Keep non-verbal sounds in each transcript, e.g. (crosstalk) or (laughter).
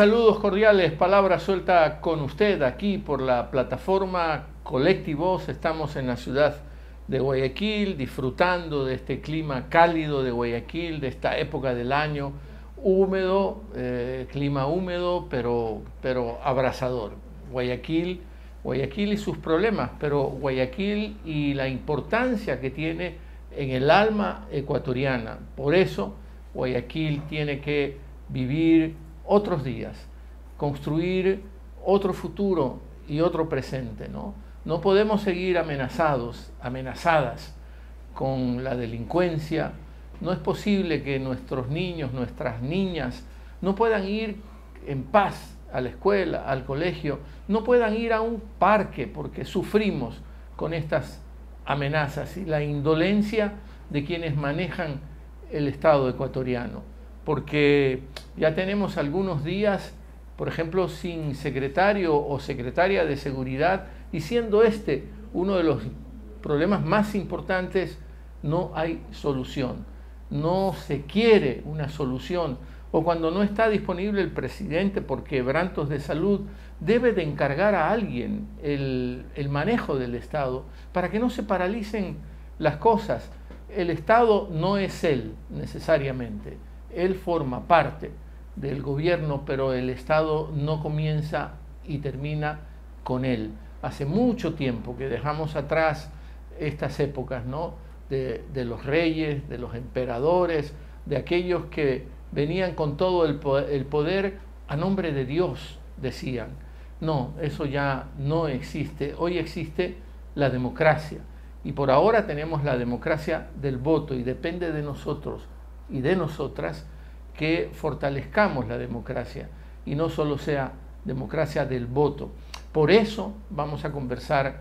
saludos cordiales, palabra suelta con usted aquí por la plataforma Colectivos. Estamos en la ciudad de Guayaquil, disfrutando de este clima cálido de Guayaquil, de esta época del año, húmedo, eh, clima húmedo, pero, pero abrazador. Guayaquil, Guayaquil y sus problemas, pero Guayaquil y la importancia que tiene en el alma ecuatoriana. Por eso Guayaquil tiene que vivir otros días, construir otro futuro y otro presente, ¿no? No podemos seguir amenazados, amenazadas con la delincuencia. No es posible que nuestros niños, nuestras niñas, no puedan ir en paz a la escuela, al colegio, no puedan ir a un parque porque sufrimos con estas amenazas y la indolencia de quienes manejan el Estado ecuatoriano porque ya tenemos algunos días, por ejemplo, sin secretario o secretaria de seguridad, y siendo este uno de los problemas más importantes, no hay solución, no se quiere una solución, o cuando no está disponible el presidente por quebrantos de salud, debe de encargar a alguien el, el manejo del Estado para que no se paralicen las cosas. El Estado no es él necesariamente él forma parte del gobierno, pero el Estado no comienza y termina con él. Hace mucho tiempo que dejamos atrás estas épocas, ¿no? De, los reyes, de los emperadores, de aquellos que venían con todo el, el poder a nombre de Dios, decían. No, eso ya no existe. Hoy existe la democracia. Y por ahora tenemos la democracia del voto y depende de nosotros y de nosotras que fortalezcamos la democracia y no solo sea democracia del voto. Por eso vamos a conversar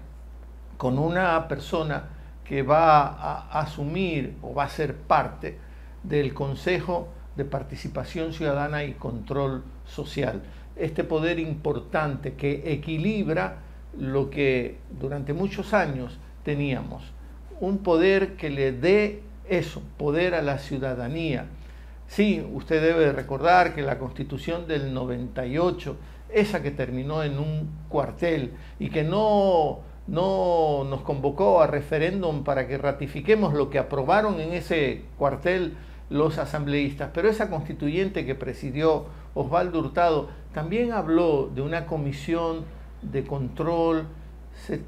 con una persona que va a asumir o va a ser parte del Consejo de Participación Ciudadana y Control Social. Este poder importante que equilibra lo que durante muchos años teníamos. Un poder que le dé eso, poder a la ciudadanía. Sí, usted debe recordar que la constitución del 98, esa que terminó en un cuartel y que no, no nos convocó a referéndum para que ratifiquemos lo que aprobaron en ese cuartel los asambleístas, pero esa constituyente que presidió Osvaldo Hurtado también habló de una comisión de control,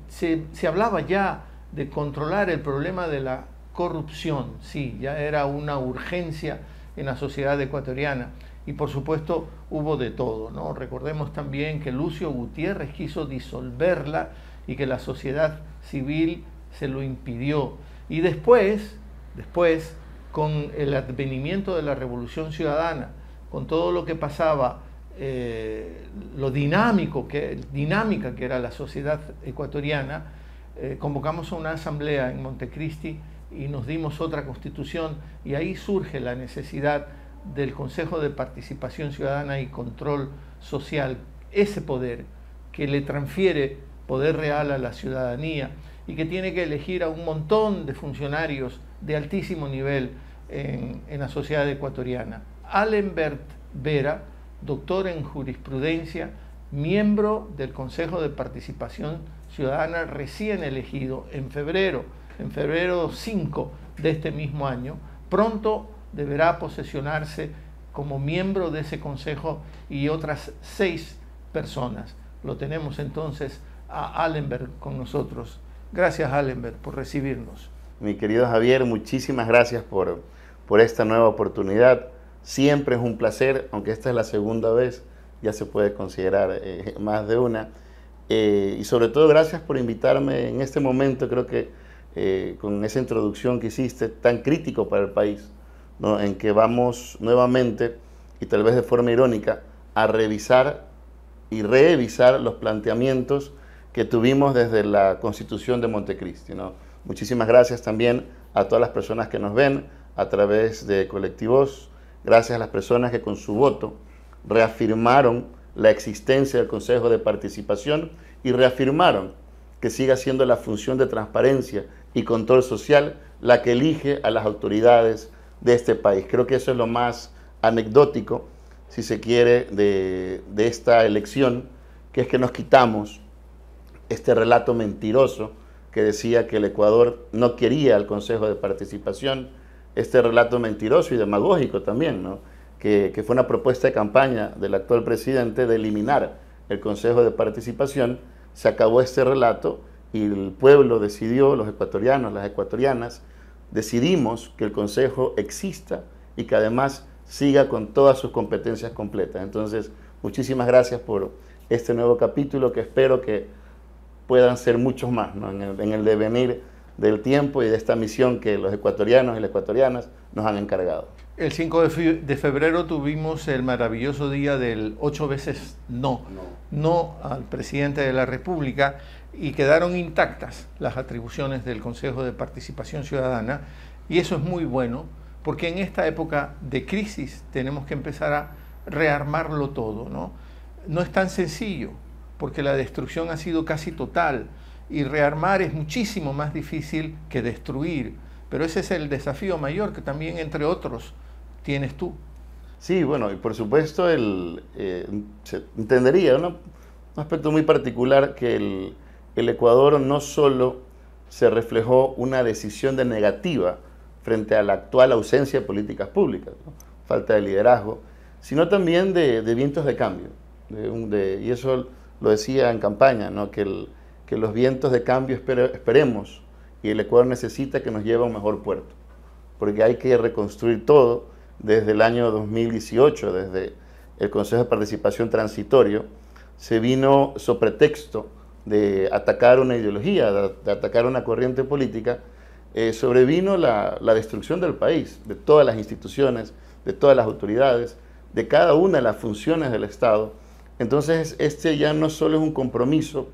se hablaba ya de controlar el problema de la corrupción, sí, ya era una urgencia en la sociedad ecuatoriana. Y por supuesto hubo de todo, ¿no? Recordemos también que Lucio Gutiérrez quiso disolverla y que la sociedad civil se lo impidió. Y después, después, con el advenimiento de la Revolución Ciudadana, con todo lo que pasaba, eh, lo dinámico que, dinámica que era la sociedad ecuatoriana, eh, convocamos a una asamblea en Montecristi y nos dimos otra constitución y ahí surge la necesidad del Consejo de Participación Ciudadana y Control Social, ese poder que le transfiere poder real a la ciudadanía y que tiene que elegir a un montón de funcionarios de altísimo nivel en, la sociedad ecuatoriana. Allenbert Vera, doctor en jurisprudencia, miembro del Consejo de Participación Ciudadana recién elegido en febrero en febrero 5 de este mismo año, pronto deberá posesionarse como miembro de ese consejo y otras seis personas. Lo tenemos entonces a Allenberg con nosotros. Gracias Allenberg por recibirnos. Mi querido Javier, muchísimas gracias por, por esta nueva oportunidad. Siempre es un placer, aunque esta es la segunda vez, ya se puede considerar eh, más de una. Eh, y sobre todo gracias por invitarme en este momento, creo que eh, con esa introducción que hiciste tan crítico para el país, en que vamos nuevamente, y tal vez de forma irónica, a revisar y revisar los planteamientos que tuvimos desde la Constitución de Montecristi. ¿no? Muchísimas gracias también a todas las personas que nos ven a través de colectivos, gracias a las personas que con su voto reafirmaron la existencia del Consejo de Participación y reafirmaron que siga siendo la función de transparencia y control social la que elige a las autoridades de este país. Creo que eso es lo más anecdótico, si se quiere, de, esta elección, que es que nos quitamos este relato mentiroso que decía que el Ecuador no quería al Consejo de Participación, este relato mentiroso y demagógico también, que, que fue una propuesta de campaña del actual presidente de eliminar el Consejo de Participación, se acabó este relato y el pueblo decidió, los ecuatorianos, las ecuatorianas, decidimos que el Consejo exista y que además siga con todas sus competencias completas. Entonces, muchísimas gracias por este nuevo capítulo que espero que puedan ser muchos más en, el, devenir del tiempo y de esta misión que los ecuatorianos y las ecuatorianas nos han encargado. El 5 de, febrero tuvimos el maravilloso día del ocho veces no, no al presidente de la República y quedaron intactas las atribuciones del Consejo de Participación Ciudadana y eso es muy bueno porque en esta época de crisis tenemos que empezar a rearmarlo todo, ¿no? No es tan sencillo porque la destrucción ha sido casi total y rearmar es muchísimo más difícil que destruir, pero ese es el desafío mayor que también entre otros tienes tú. Sí, bueno, y por supuesto el, eh, se entendería un aspecto muy particular que el, el Ecuador no solo se reflejó una decisión de negativa frente a la actual ausencia de políticas públicas, falta de liderazgo, sino también de, vientos de cambio. y eso lo decía en campaña, que, los vientos de cambio esperemos y el Ecuador necesita que nos lleve a un mejor puerto, porque hay que reconstruir todo desde el año 2018, desde el Consejo de Participación Transitorio, se vino sobre pretexto de atacar una ideología, de, atacar una corriente política, eh, sobrevino la, destrucción del país, de todas las instituciones, de todas las autoridades, de cada una de las funciones del Estado. Entonces, este ya no solo es un compromiso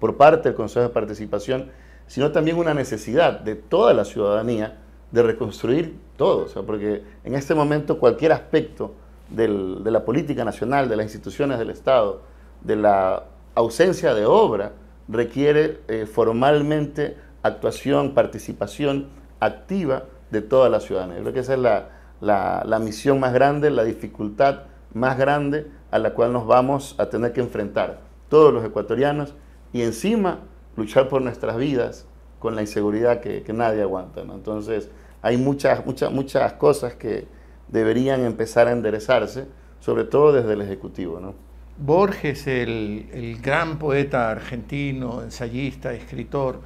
por parte del Consejo de Participación, sino también una necesidad de toda la ciudadanía de reconstruir todo, porque en este momento cualquier aspecto de la política nacional, de las instituciones del Estado, de la ausencia de obra requiere eh, formalmente actuación, participación activa de toda la ciudadanía. creo que esa es la, la, la misión más grande, la dificultad más grande a la cual nos vamos a tener que enfrentar todos los ecuatorianos y encima luchar por nuestras vidas con la inseguridad que, que nadie aguanta. Entonces, hay muchas, muchas, muchas cosas que deberían empezar a enderezarse, sobre todo desde el Ejecutivo. ¿no? Borges, el, gran poeta argentino, ensayista, escritor,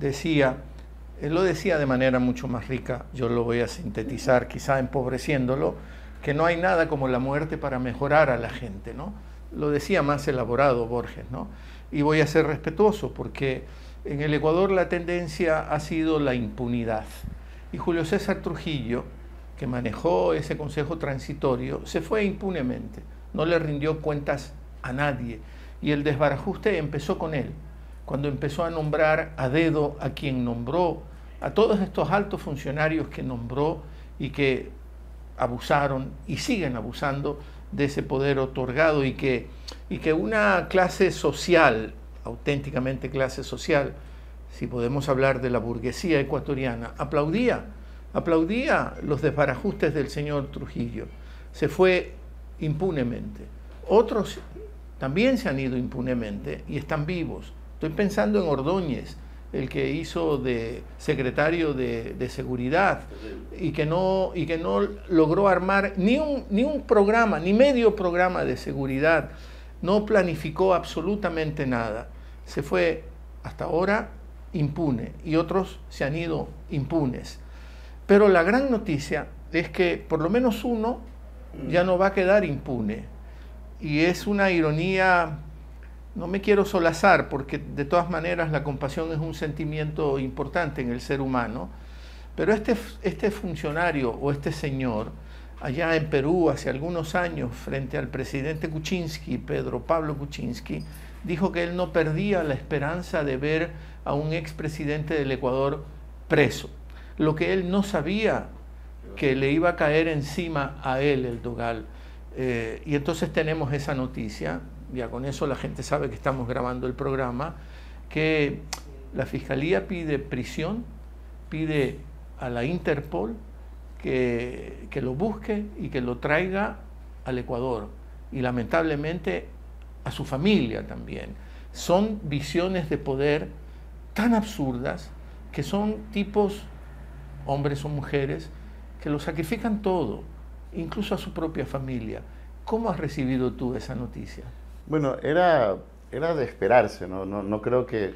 decía, lo decía de manera mucho más rica, yo lo voy a sintetizar, quizá empobreciéndolo, que no hay nada como la muerte para mejorar a la gente, ¿no? Lo decía más elaborado Borges, ¿no? Y voy a ser respetuoso porque en el Ecuador la tendencia ha sido la impunidad. Y Julio César Trujillo, que manejó ese consejo transitorio, se fue impunemente no le rindió cuentas a nadie. Y el desbarajuste empezó con él, cuando empezó a nombrar a dedo a quien nombró, a todos estos altos funcionarios que nombró y que abusaron y siguen abusando de ese poder otorgado y que, y que una clase social, auténticamente clase social, si podemos hablar de la burguesía ecuatoriana, aplaudía, aplaudía los desbarajustes del señor Trujillo. Se fue impunemente. Otros también se han ido impunemente y están vivos. Estoy pensando en Ordóñez, el que hizo de secretario de, seguridad y que, no, y que no logró armar ni ni un programa, ni medio programa de seguridad. No planificó absolutamente nada. Se fue hasta ahora impune y otros se han ido impunes. Pero la gran noticia es que por lo menos uno ya no va a quedar impune. Y es una ironía, no me quiero solazar, porque de todas maneras la compasión es un sentimiento importante en el ser humano, pero este, este funcionario o este señor, allá en Perú hace algunos años, frente al presidente Kuczynski, Pedro Pablo Kuczynski, dijo que él no perdía la esperanza de ver a un ex presidente del Ecuador preso. Lo que él no sabía que le iba a caer encima a él el dogal. Eh, y entonces tenemos esa noticia, ya con eso la gente sabe que estamos grabando el programa, que la Fiscalía pide prisión, pide a la Interpol que lo busque y que lo traiga al Ecuador y lamentablemente a su familia también. Son visiones de poder tan absurdas que son tipos, hombres o mujeres, que lo sacrifican todo, incluso a su propia familia. ¿Cómo has recibido tú esa noticia? Bueno, era, era de esperarse, ¿no? No, creo que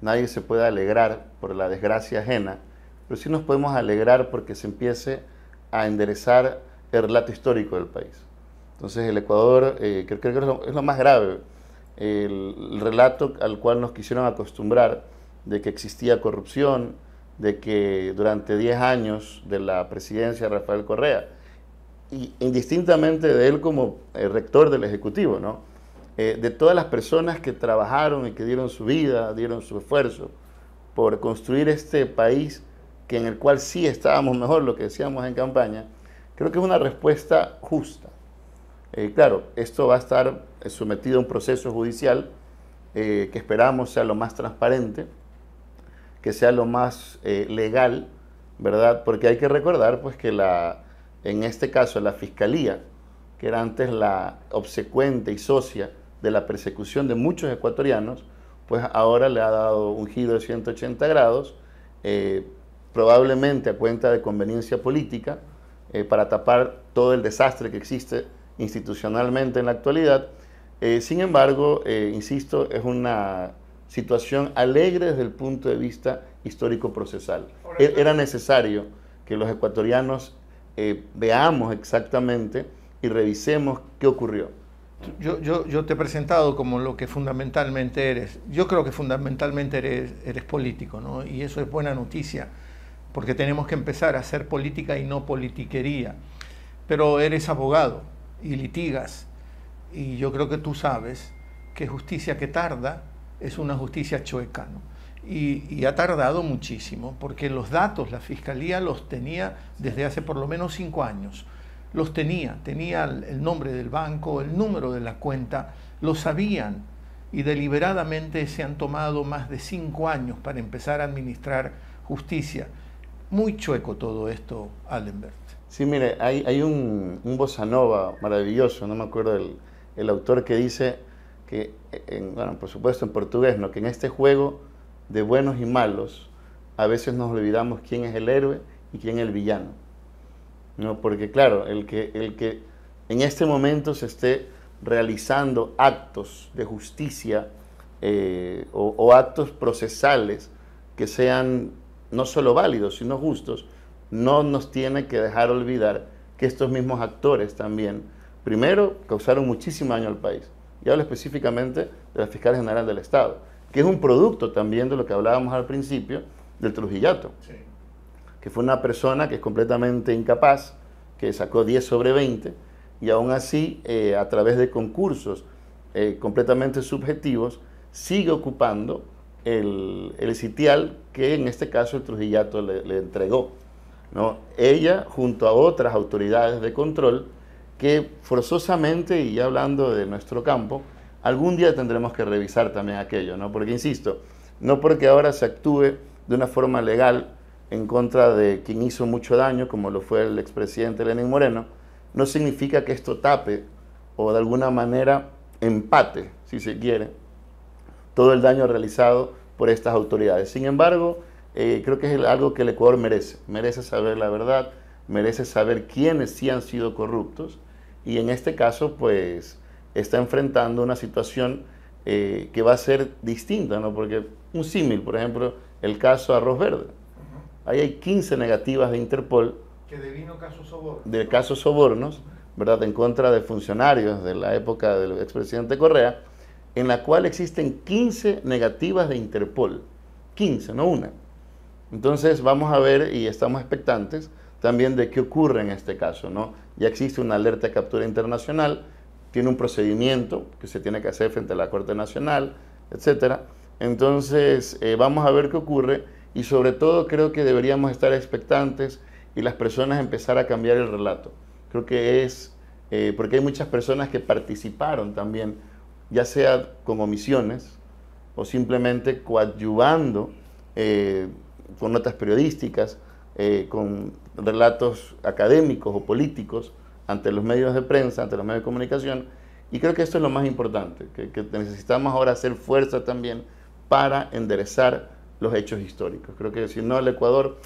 nadie se pueda alegrar por la desgracia ajena, pero sí nos podemos alegrar porque se empiece a enderezar el relato histórico del país. Entonces el Ecuador, eh, creo, que es lo, más grave, el relato al cual nos quisieron acostumbrar de que existía corrupción, de que durante 10 años de la presidencia de Rafael Correa, y indistintamente de él como eh, rector del Ejecutivo, ¿no? Eh, de todas las personas que trabajaron y que dieron su vida, dieron su esfuerzo por construir este país que en el cual sí estábamos mejor, lo que decíamos en campaña, creo que es una respuesta justa. Eh, claro, esto va a estar sometido a un proceso judicial que esperamos sea lo más transparente, que sea lo más eh, legal, ¿verdad? Porque hay que recordar pues que la, en este caso la fiscalía, que era antes la obsecuente y socia de la persecución de muchos ecuatorianos, pues ahora le ha dado un giro de 180 grados, eh, probablemente a cuenta de conveniencia política, eh, para tapar todo el desastre que existe institucionalmente en la actualidad. sin embargo, insisto, es una situación alegre desde el punto de vista histórico-procesal. E-, era necesario que los ecuatorianos eh, veamos exactamente y revisemos qué ocurrió. Yo, te he presentado como lo que fundamentalmente eres. Yo creo que fundamentalmente eres, eres político, ¿no? Y eso es buena noticia, porque tenemos que empezar a hacer política y no politiquería. Pero eres abogado y litigas, y yo creo que tú sabes que justicia que tarda es una justicia chueca. ¿no? Y, ha tardado muchísimo, porque los datos la Fiscalía los tenía desde hace por lo menos cinco años. Los tenía, tenía el nombre del banco, el número de la cuenta, lo sabían y deliberadamente se han tomado más de cinco años para empezar a administrar justicia. Muy chueco todo esto, Allenbert... Sí, mire, hay, hay un, un bossa nova maravilloso, no me acuerdo el, el autor, que dice, que, en, bueno, por supuesto en portugués, ¿no? que en este juego de buenos y malos a veces nos olvidamos quién es el héroe y quién es el villano. ¿no? Porque claro, el que, el que en este momento se esté realizando actos de justicia eh, o, o, actos procesales que sean no solo válidos, sino justos, no nos tiene que dejar olvidar que estos mismos actores también, primero, causaron muchísimo daño al país y hablo específicamente de la Fiscal General del Estado, que es un producto también de lo que hablábamos al principio del Trujillato, que fue una persona que es completamente incapaz, que sacó 10 sobre 20, y aún así, eh, a través de concursos eh, completamente subjetivos, sigue ocupando el, sitial que en este caso el Trujillato le, entregó. ¿no? Ella, junto a otras autoridades de control, que forzosamente, y hablando de nuestro campo, algún día tendremos que revisar también aquello, ¿no? Porque, insisto, no porque ahora se actúe de una forma legal en contra de quien hizo mucho daño, como lo fue el expresidente Lenín Moreno, no significa que esto tape o de alguna manera empate, si se quiere, todo el daño realizado por estas autoridades. Sin embargo, eh, creo que es algo que el Ecuador merece. Merece saber la verdad, merece saber quiénes sí han sido corruptos y en este caso pues está enfrentando una situación eh, que va a ser distinta, ¿no? Porque un símil, por ejemplo, el caso Arroz Verde. Ahí hay 15 negativas de Interpol. Que devino caso sobornos. De caso sobornos, ¿verdad? En contra de funcionarios de la época del expresidente Correa, en la cual existen 15 negativas de Interpol. 15, no una. Entonces vamos a ver y estamos expectantes también de qué ocurre en este caso, ¿no? Ya existe una alerta de captura internacional, tiene un procedimiento que se tiene que hacer frente a la Corte Nacional, etcétera. Entonces, eh, vamos a ver qué ocurre y sobre todo creo que deberíamos estar expectantes y las personas empezar a cambiar el relato. Creo que es, eh, porque hay muchas personas que participaron también, ya sea como misiones o simplemente coadyuvando eh, con notas periodísticas, con relatos académicos o políticos ante los medios de prensa, ante los medios de comunicación. Y creo que esto es lo más importante, que, necesitamos ahora hacer fuerza también para enderezar los hechos históricos. Creo que si no, el Ecuador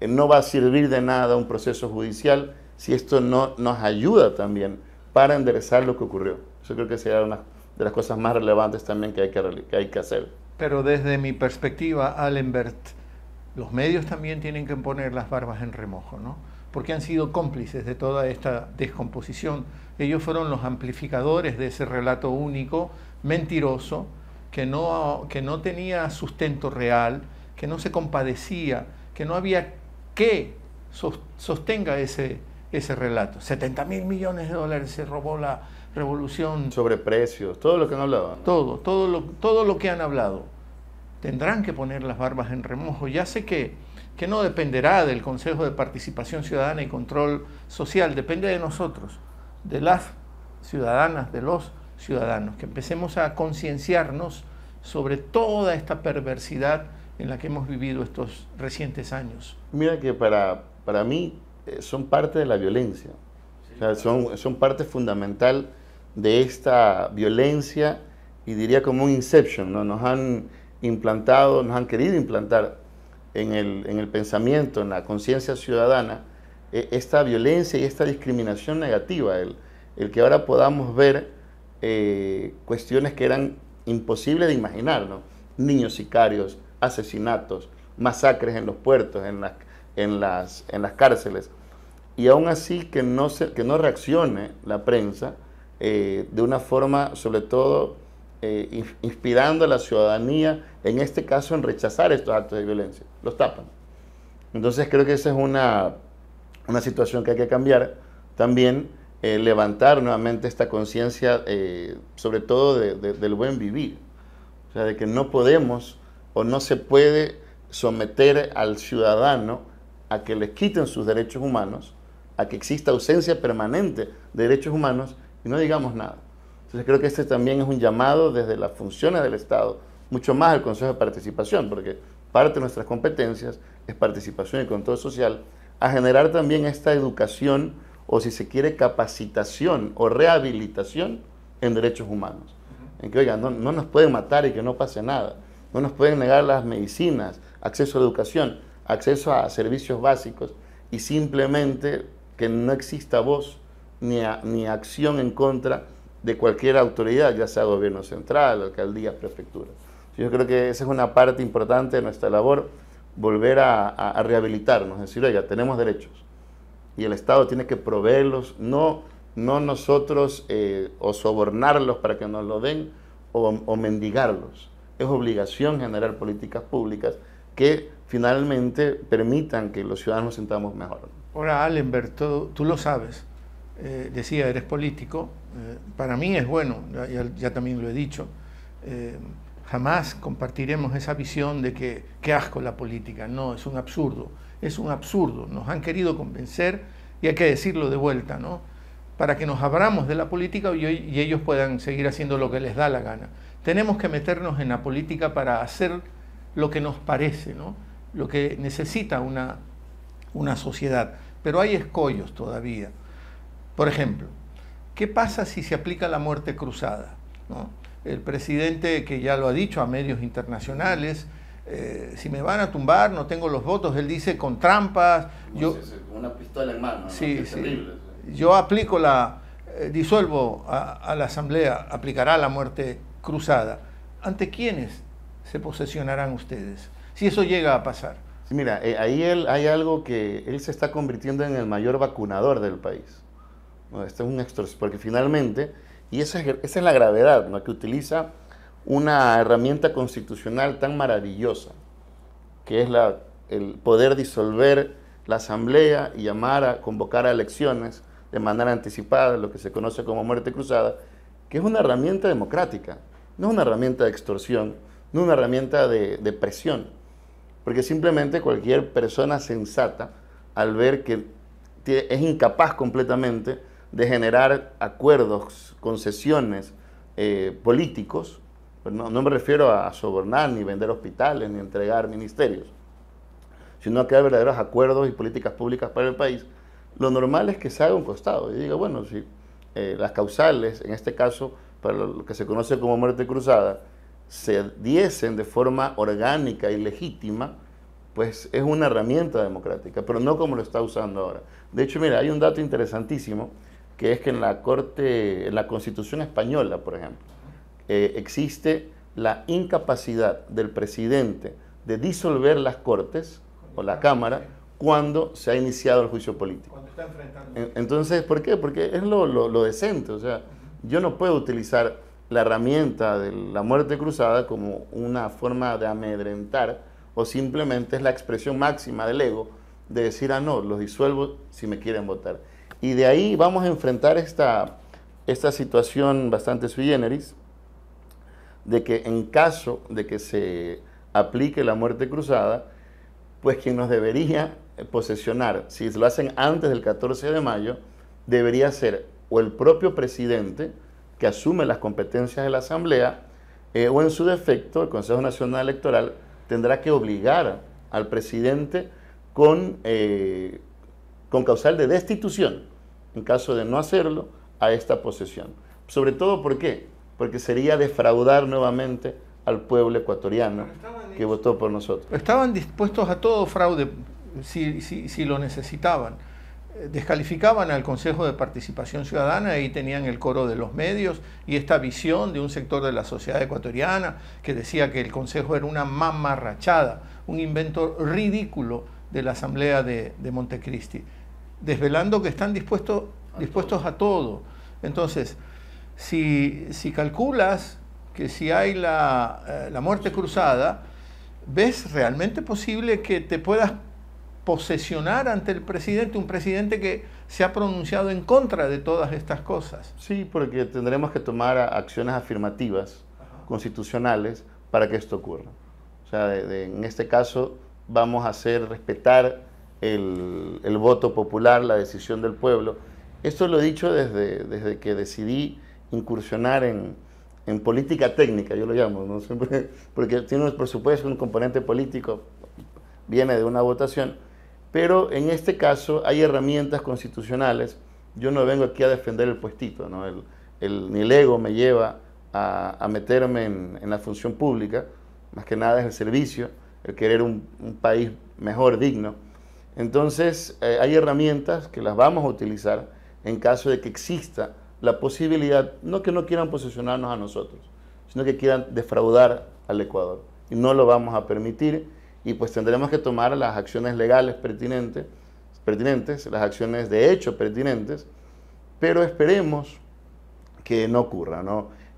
eh, no va a servir de nada un proceso judicial si esto no nos ayuda también para enderezar lo que ocurrió. Eso creo que será una de las cosas más relevantes también que hay que, que, hay que hacer. Pero desde mi perspectiva, Alenbert, los medios también tienen que poner las barbas en remojo, ¿no? porque han sido cómplices de toda esta descomposición. Ellos fueron los amplificadores de ese relato único, mentiroso, que no, que no tenía sustento real, que no se compadecía, que no había que sostenga ese, ese relato. 70 mil millones de dólares se robó la revolución. Sobre precios, todo lo que han hablado. Todo, todo lo, todo lo que han hablado tendrán que poner las barbas en remojo. Ya sé que, que no dependerá del Consejo de Participación Ciudadana y Control Social, depende de nosotros, de las ciudadanas, de los ciudadanos, que empecemos a concienciarnos sobre toda esta perversidad en la que hemos vivido estos recientes años. Mira que para, para mí eh, son parte de la violencia, son, son parte fundamental de esta violencia y diría como un inception, ¿no? nos han implantado, nos han querido implantar en el, pensamiento, en la conciencia ciudadana, eh, esta violencia y esta discriminación negativa, el, el que ahora podamos ver eh, cuestiones que eran imposibles de imaginar, niños sicarios, asesinatos, masacres en los puertos, en las, en las, en las cárceles, y aún así que no, que no reaccione la prensa eh, de una forma sobre todo eh, inspirando a la ciudadanía, en este caso, en rechazar estos actos de violencia. Los tapan. Entonces creo que esa es una, situación que hay que cambiar. También eh, levantar nuevamente esta conciencia, eh, sobre todo del buen vivir. O sea, de que no podemos o no se puede someter al ciudadano a que le quiten sus derechos humanos, a que exista ausencia permanente de derechos humanos y no digamos nada. Entonces creo que este también es un llamado desde las funciones del Estado, mucho más al Consejo de Participación, porque parte de nuestras competencias es participación y control social, a generar también esta educación o si se quiere capacitación o rehabilitación en derechos humanos. En que, oigan, no, nos pueden matar y que no pase nada, no nos pueden negar las medicinas, acceso a educación, acceso a servicios básicos y simplemente que no exista voz ni, ni acción en contra de cualquier autoridad, ya sea gobierno central, alcaldía, prefectura. Yo creo que esa es una parte importante de nuestra labor, volver a, a, rehabilitarnos, decir, oiga, tenemos derechos y el Estado tiene que proveerlos, no, no nosotros eh, o sobornarlos para que nos lo den o, mendigarlos. Es obligación generar políticas públicas que finalmente permitan que los ciudadanos nos sintamos mejor. Ahora, Allenberg, tú lo sabes eh, decía, eres político, eh, para mí es bueno, ya, también lo he dicho, eh, jamás compartiremos esa visión de que qué asco la política, no, es un absurdo, es un absurdo, nos han querido convencer y hay que decirlo de vuelta, ¿no? Para que nos abramos de la política y, ellos puedan seguir haciendo lo que les da la gana. Tenemos que meternos en la política para hacer lo que nos parece, Lo que necesita una sociedad. Pero hay escollos todavía. Por ejemplo, ¿qué pasa si se aplica la muerte cruzada? El presidente, que ya lo ha dicho a medios internacionales, eh, si me van a tumbar, no tengo los votos, él dice con trampas. yo, una pistola en mano, sí, Yo aplico la, eh, disuelvo a, la Asamblea, aplicará la muerte cruzada. ¿Ante quiénes se posesionarán ustedes? Si eso llega a pasar. mira, eh, ahí él, hay algo que él se está convirtiendo en el mayor vacunador del país. Este, porque finalmente, y esa es, la gravedad, que utiliza una herramienta constitucional tan maravillosa, que es el poder disolver la asamblea y llamar a convocar a elecciones de manera anticipada, lo que se conoce como muerte cruzada, que es una herramienta democrática, no es una herramienta de extorsión, no es una herramienta de presión, porque simplemente cualquier persona sensata, al ver que es incapaz completamente de generar acuerdos, concesiones eh, políticos, pues no, me refiero a sobornar, ni vender hospitales, ni entregar ministerios, sino a crear verdaderos acuerdos y políticas públicas para el país, lo normal es que se haga un costado y diga, bueno, si eh, las causales, en este caso, para lo que se conoce como muerte cruzada, se diesen de forma orgánica y legítima, pues es una herramienta democrática, pero no como lo está usando ahora. De hecho, mira, hay un dato interesantísimo que es que en la Corte, la Constitución Española, por ejemplo, eh, existe la incapacidad del presidente de disolver las Cortes o la Cámara cuando se ha iniciado el juicio político. Cuando está enfrentando. Entonces, ¿por qué? Porque es lo, lo decente, o sea, yo no puedo utilizar la herramienta de la muerte cruzada como una forma de amedrentar o simplemente es la expresión máxima del ego de decir, ah, no, los disuelvo si me quieren votar. Y de ahí vamos a enfrentar esta, esta situación bastante sui generis, de que en caso de que se aplique la muerte cruzada, pues quien nos debería posesionar, si lo hacen antes del 14 de mayo, debería ser o el propio presidente, que asume las competencias de la Asamblea, eh, o en su defecto, el Consejo Nacional Electoral tendrá que obligar al presidente con, eh, con causal de destitución en caso de no hacerlo, a esta posesión. Sobre todo, ¿por qué? Porque sería defraudar nuevamente al pueblo ecuatoriano que votó por nosotros. Estaban dispuestos a todo fraude si, si, si lo necesitaban. Descalificaban al Consejo de Participación Ciudadana y tenían el coro de los medios y esta visión de un sector de la sociedad ecuatoriana que decía que el Consejo era una mamarrachada, un invento ridículo de la Asamblea de Montecristi desvelando que están dispuestos, dispuestos a todo. Entonces, si, calculas que si hay eh, la, muerte cruzada, ¿ves realmente posible que te puedas posesionar ante el presidente, un presidente que se ha pronunciado en contra de todas estas cosas. Sí, porque tendremos que tomar acciones afirmativas constitucionales para que esto ocurra. O sea, en este caso vamos a hacer respetar el, voto popular, la decisión del pueblo. Esto lo he dicho desde, desde que decidí incursionar en, en política técnica, yo lo llamo, (laughs) porque tiene, un presupuesto, un componente político, viene de una votación, pero en este caso hay herramientas constitucionales. Yo no vengo aquí a defender el puestito, ¿no? ni el ego me lleva a, meterme en, la función pública, más que nada es el servicio, el querer un, un país mejor, digno entonces, eh, hay herramientas que las vamos a utilizar en caso de que exista la posibilidad, no que no quieran posicionarnos a nosotros, sino que quieran defraudar al Ecuador. Y no lo vamos a permitir y pues tendremos que tomar las acciones legales pertinentes, pertinentes las acciones de hecho pertinentes, pero esperemos que no ocurra.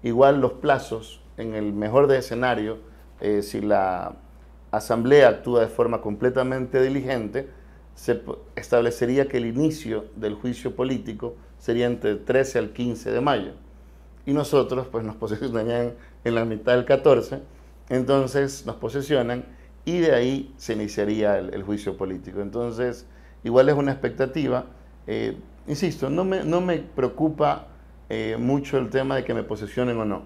Igual los plazos, en el mejor de escenario, eh, si la Asamblea actúa de forma completamente diligente, se establecería que el inicio del juicio político sería entre el 13 al 15 de mayo. Y nosotros pues nos posicionarían en la mitad del 14, entonces nos posesionan y de ahí se iniciaría el, juicio político. Entonces, igual es una expectativa. Eh, insisto, no me, no me preocupa eh, mucho el tema de que me posicionen o no.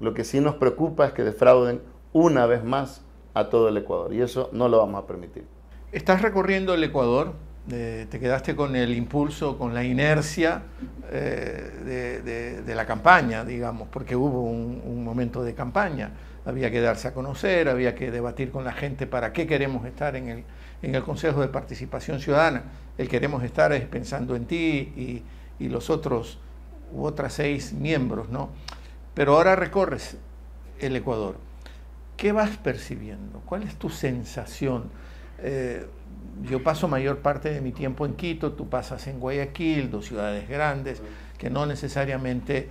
Lo que sí nos preocupa es que defrauden una vez más a todo el Ecuador y eso no lo vamos a permitir estás recorriendo el Ecuador, eh, te quedaste con el impulso, con la inercia eh, de, la campaña, digamos, porque hubo un, momento de campaña. Había que darse a conocer, había que debatir con la gente para qué queremos estar en el, Consejo de Participación Ciudadana. El queremos estar es pensando en ti y, y los otros u otras seis miembros, ¿no? Pero ahora recorres el Ecuador. ¿Qué vas percibiendo? ¿Cuál es tu sensación? Eh, yo paso mayor parte de mi tiempo en Quito, tú pasas en Guayaquil, dos ciudades grandes que no necesariamente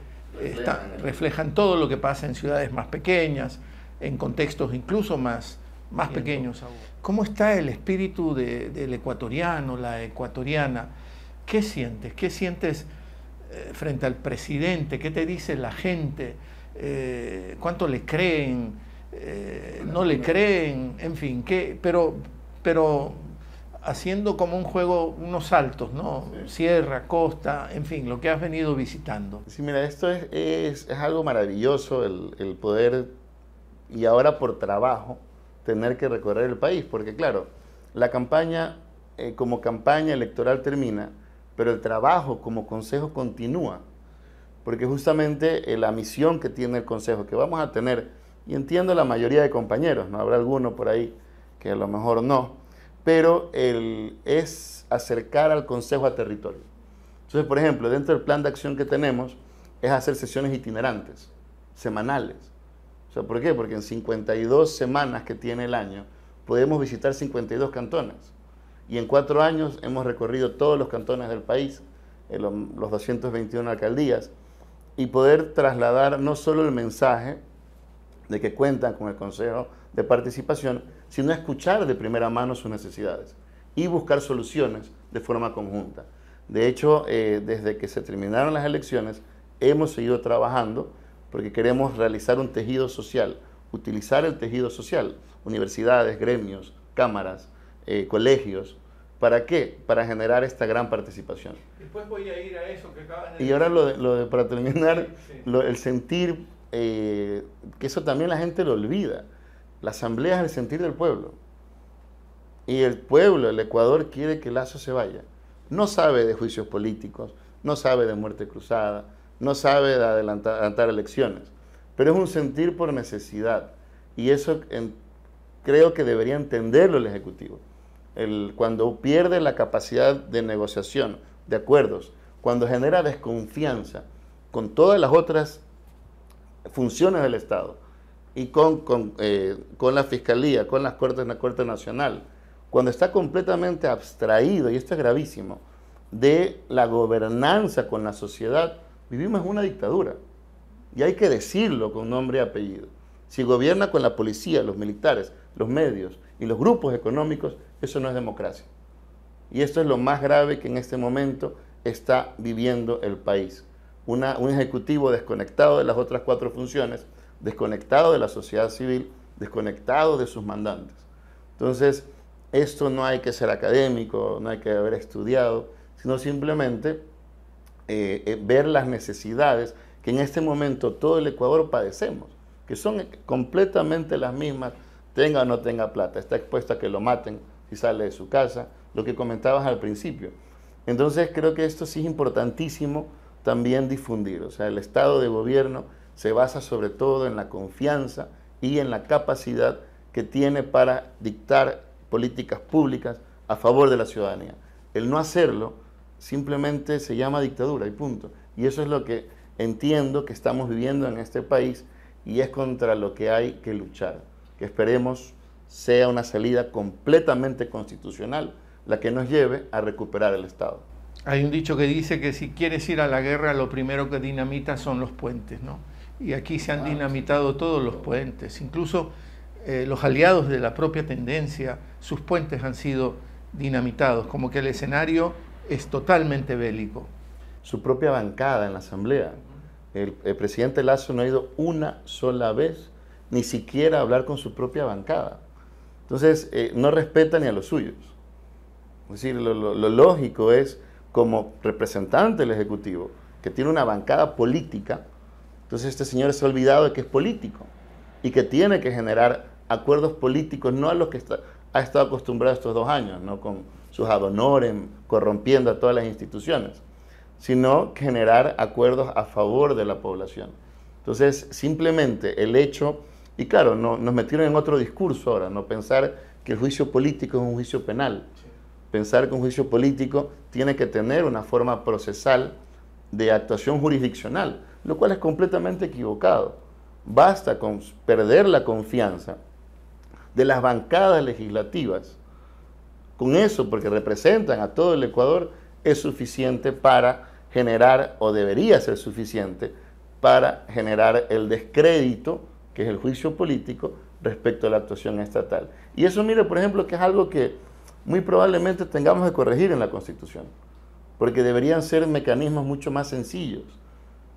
reflejan todo lo que pasa en ciudades más pequeñas, en contextos incluso más, más pequeños ¿Cómo está el espíritu del ecuatoriano, la ecuatoriana? ¿Qué sientes? ¿Qué sientes eh, frente al presidente? ¿Qué te dice la gente? Eh, ¿Cuánto le creen? ¿No le creen? En fin, ¿qué? Pero pero haciendo como un juego unos saltos, ¿no? Sierra, costa, en fin, lo que has venido visitando. Sí, mira, esto es, algo maravilloso, el, poder, y ahora por trabajo, tener que recorrer el país, porque claro, la campaña eh, como campaña electoral termina, pero el trabajo como consejo continúa, porque justamente eh, la misión que tiene el consejo, que vamos a tener, y entiendo la mayoría de compañeros, no habrá alguno por ahí que a lo mejor no, pero el, es acercar al Consejo a territorio. Entonces, por ejemplo, dentro del plan de acción que tenemos es hacer sesiones itinerantes, semanales. O sea, ¿por qué? Porque en 52 semanas que tiene el año podemos visitar 52 cantones. Y en cuatro años hemos recorrido todos los cantones del país, eh, los 221 alcaldías, y poder trasladar no solo el mensaje de que cuentan con el Consejo de Participación, sino escuchar de primera mano sus necesidades y buscar soluciones de forma conjunta. De hecho, eh, desde que se terminaron las elecciones, hemos seguido trabajando porque queremos realizar un tejido social, utilizar el tejido social, universidades, gremios, cámaras, eh, colegios. ¿Para qué? Para generar esta gran participación. Y ahora lo, de, para terminar, el sentir eh, que eso también la gente lo olvida. La asamblea es el sentir del pueblo. Y el pueblo, el Ecuador, quiere que Lazo se vaya. No sabe de juicios políticos, no sabe de muerte cruzada, no sabe de adelantar, elecciones. Pero es un sentir por necesidad. Y eso creo que debería entenderlo el Ejecutivo. cuando pierde la capacidad de negociación, de acuerdos, cuando genera desconfianza con todas las otras funciones del Estado, y con, eh, con, la Fiscalía, con las Cortes, la Corte Nacional, cuando está completamente abstraído, y esto es gravísimo, de la gobernanza con la sociedad, vivimos una dictadura. Y hay que decirlo con nombre y apellido. Si gobierna con la policía, los militares, los medios y los grupos económicos, eso no es democracia. Y esto es lo más grave que en este momento está viviendo el país. un ejecutivo desconectado de las otras cuatro funciones desconectado de la sociedad civil, desconectado de sus mandantes. Entonces, esto no hay que ser académico, no hay que haber estudiado, sino simplemente eh, eh, ver las necesidades que en este momento todo el Ecuador padecemos, que son completamente las mismas, tenga o no tenga plata, está expuesta a que lo maten si sale de su casa, lo que comentabas al principio. Entonces creo que esto sí es importantísimo también difundir, o sea, el estado de gobierno se basa sobre todo en la confianza y en la capacidad que tiene para dictar políticas públicas a favor de la ciudadanía. El no hacerlo simplemente se llama dictadura y punto. Y eso es lo que entiendo que estamos viviendo en este país y es contra lo que hay que luchar. Que esperemos sea una salida completamente constitucional la que nos lleve a recuperar el Estado. Hay un dicho que dice que si quieres ir a la guerra, lo primero que dinamita son los puentes, ¿no? y aquí se han dinamitado todos los puentes, incluso eh, los aliados de la propia tendencia, sus puentes han sido dinamitados, como que el escenario es totalmente bélico. Su propia bancada en la Asamblea. El, presidente Lazo no ha ido una sola vez ni siquiera a hablar con su propia bancada. Entonces, eh, no respeta ni a los suyos. Es decir, lo, lo lógico es, como representante del Ejecutivo, que tiene una bancada política, entonces este señor se ha olvidado de que es político y que tiene que generar acuerdos políticos, no a los que ha estado acostumbrado estos dos años, no con sus adonores, corrompiendo a todas las instituciones, sino generar acuerdos a favor de la población. Entonces, simplemente el hecho, y claro, no, nos metieron en otro discurso ahora, no pensar que el juicio político es un juicio penal. Pensar que un juicio político tiene que tener una forma procesal de actuación jurisdiccional lo cual es completamente equivocado. Basta con perder la confianza de las bancadas legislativas. Con eso, porque representan a todo el Ecuador, es suficiente para generar, o debería ser suficiente, para generar el descrédito, que es el juicio político, respecto a la actuación estatal. Y eso, mire, por ejemplo, que es algo que muy probablemente tengamos que corregir en la Constitución, porque deberían ser mecanismos mucho más sencillos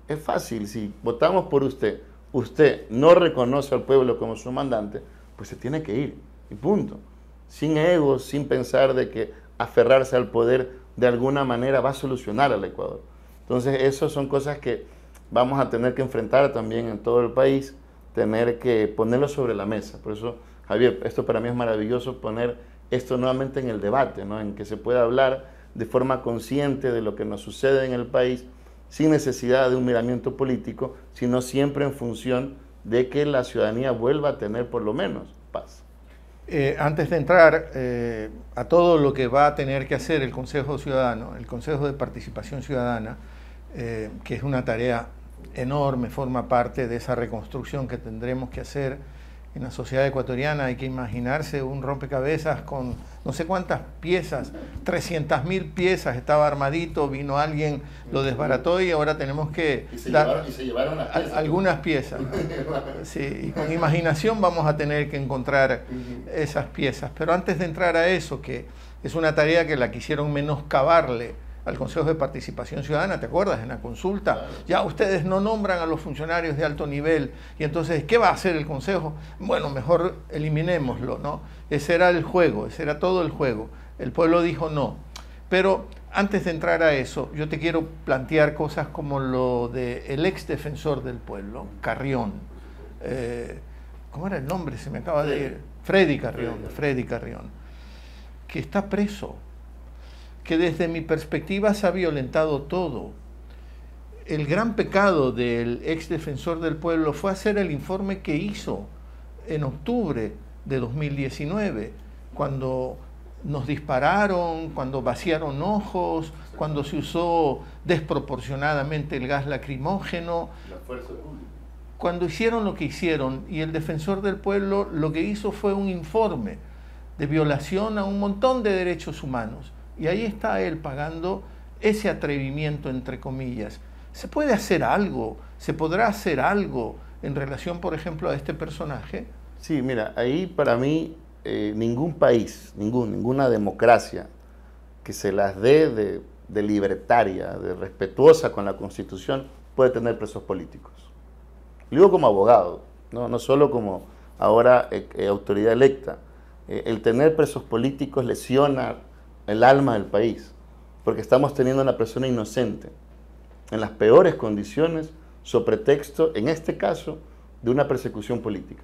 es fácil, si votamos por usted, usted no reconoce al pueblo como su mandante, pues se tiene que ir, y punto. Sin ego, sin pensar de que aferrarse al poder de alguna manera va a solucionar al Ecuador. Entonces, esas son cosas que vamos a tener que enfrentar también en todo el país, tener que ponerlo sobre la mesa. Por eso, Javier, esto para mí es maravilloso poner esto nuevamente en el debate, ¿no? en que se pueda hablar de forma consciente de lo que nos sucede en el país sin necesidad de un miramiento político, sino siempre en función de que la ciudadanía vuelva a tener por lo menos paz. Eh, antes de entrar eh, a todo lo que va a tener que hacer el Consejo Ciudadano, el Consejo de Participación Ciudadana, eh, que es una tarea enorme, forma parte de esa reconstrucción que tendremos que hacer en la sociedad ecuatoriana hay que imaginarse un rompecabezas con no sé cuántas piezas, 300.000 mil piezas, estaba armadito, vino alguien, lo desbarató y ahora tenemos que algunas piezas. y con imaginación vamos a tener que encontrar esas piezas. Pero antes de entrar a eso, que es una tarea que la quisieron menoscabarle, al Consejo de Participación Ciudadana, ¿te acuerdas? En la consulta. Ya ustedes no nombran a los funcionarios de alto nivel. Y entonces, ¿qué va a hacer el Consejo? Bueno, mejor eliminémoslo, ¿no? Ese era el juego, ese era todo el juego. El pueblo dijo no. Pero antes de entrar a eso, yo te quiero plantear cosas como lo del de ex defensor del pueblo, Carrión. Eh, ¿Cómo era el nombre? Se me acaba de ir. Freddy Carrión, Freddy Carrión, que está preso que desde mi perspectiva se ha violentado todo. El gran pecado del ex defensor del pueblo fue hacer el informe que hizo en octubre de 2019, cuando nos dispararon, cuando vaciaron ojos, cuando se usó desproporcionadamente el gas lacrimógeno, La fuerza cuando hicieron lo que hicieron y el defensor del pueblo lo que hizo fue un informe de violación a un montón de derechos humanos. Y ahí está él pagando ese atrevimiento, entre comillas. ¿Se puede hacer algo? ¿Se podrá hacer algo en relación, por ejemplo, a este personaje? Sí, mira, ahí para mí eh, ningún país, ningún, ninguna democracia que se las dé de, libertaria, de respetuosa con la Constitución, puede tener presos políticos. Lo digo como abogado, no, no solo como ahora eh, eh, autoridad electa. el tener presos políticos lesiona el alma del país, porque estamos teniendo a una persona inocente en las peores condiciones, sobre pretexto, en este caso, de una persecución política.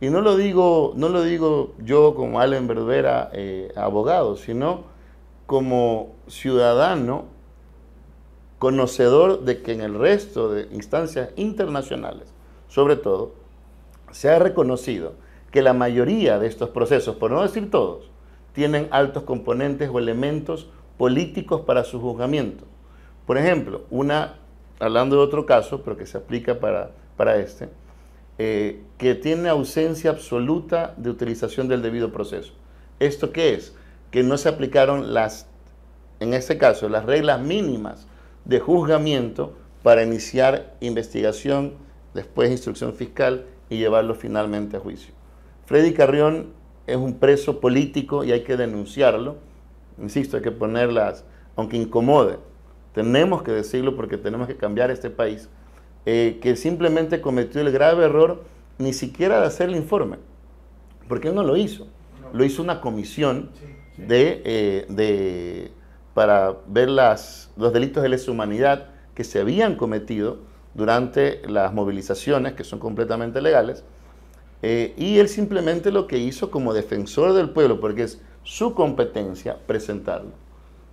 Y no lo digo, no lo digo yo como Allen Verdera, eh, abogado, sino como ciudadano conocedor de que en el resto de instancias internacionales, sobre todo, se ha reconocido que la mayoría de estos procesos, por no decir todos, tienen altos componentes o elementos políticos para su juzgamiento. Por ejemplo, una, hablando de otro caso, pero que se aplica para, para este, eh, que tiene ausencia absoluta de utilización del debido proceso. ¿Esto qué es? Que no se aplicaron las, en este caso, las reglas mínimas de juzgamiento para iniciar investigación, después instrucción fiscal y llevarlo finalmente a juicio. Freddy Carrión es un preso político y hay que denunciarlo. Insisto, hay que ponerlas, aunque incomode, tenemos que decirlo porque tenemos que cambiar este país, eh, que simplemente cometió el grave error ni siquiera de hacer el informe. Porque no lo hizo. Lo hizo una comisión eh, de, para ver las, los delitos de lesa humanidad que se habían cometido durante las movilizaciones, que son completamente legales, eh, y él simplemente lo que hizo como defensor del pueblo, porque es su competencia presentarlo.